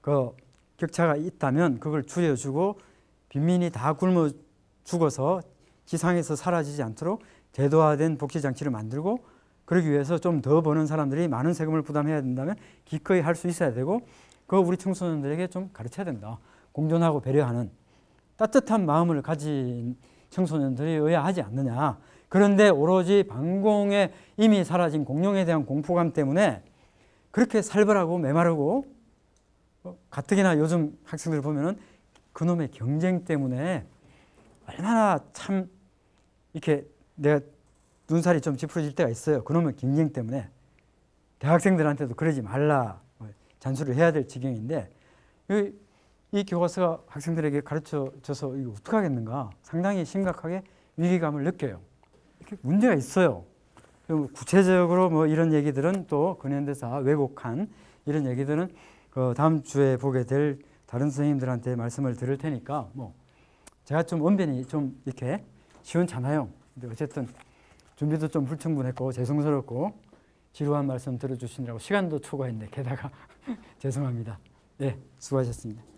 그 격차가 있다면 그걸 줄여주고 빈민이 다 굶어 죽어서 지상에서 사라지지 않도록 제도화된 복지 장치를 만들고 그러기 위해서 좀 더 버는 사람들이 많은 세금을 부담해야 된다면 기꺼이 할 수 있어야 되고 그거 우리 청소년들에게 좀 가르쳐야 된다. 공존하고 배려하는 따뜻한 마음을 가진 청소년들이의아 하지 않느냐. 그런데 오로지 방공에 이미 사라진 공룡에 대한 공포감 때문에 그렇게 살벌하고 메마르고 어, 가뜩이나 요즘 학생들 보면은 그놈의 경쟁 때문에 얼마나 참 이렇게 내가 눈살이 좀 찌푸려질 때가 있어요. 그놈의 경쟁 때문에 대학생들한테도 그러지 말라 뭐, 잔소리를 해야 될 지경인데 이 교과서가 학생들에게 가르쳐줘서 이거 어떡 하겠는가 상당히 심각하게 위기감을 느껴요. 이렇게 문제가 있어요. 구체적으로 뭐 이런 얘기들은 또 근현대사 왜곡한 이런 얘기들은 어 다음 주에 보게 될 다른 선생님들한테 말씀을 들을 테니까 뭐 제가 좀 언변이 좀 이렇게 쉬운잖아요. 근데 어쨌든 준비도 좀 불충분했고 죄송스럽고 지루한 말씀 들어주시느라고 시간도 초과했는데 게다가 *laughs* 죄송합니다. 네, 수고하셨습니다.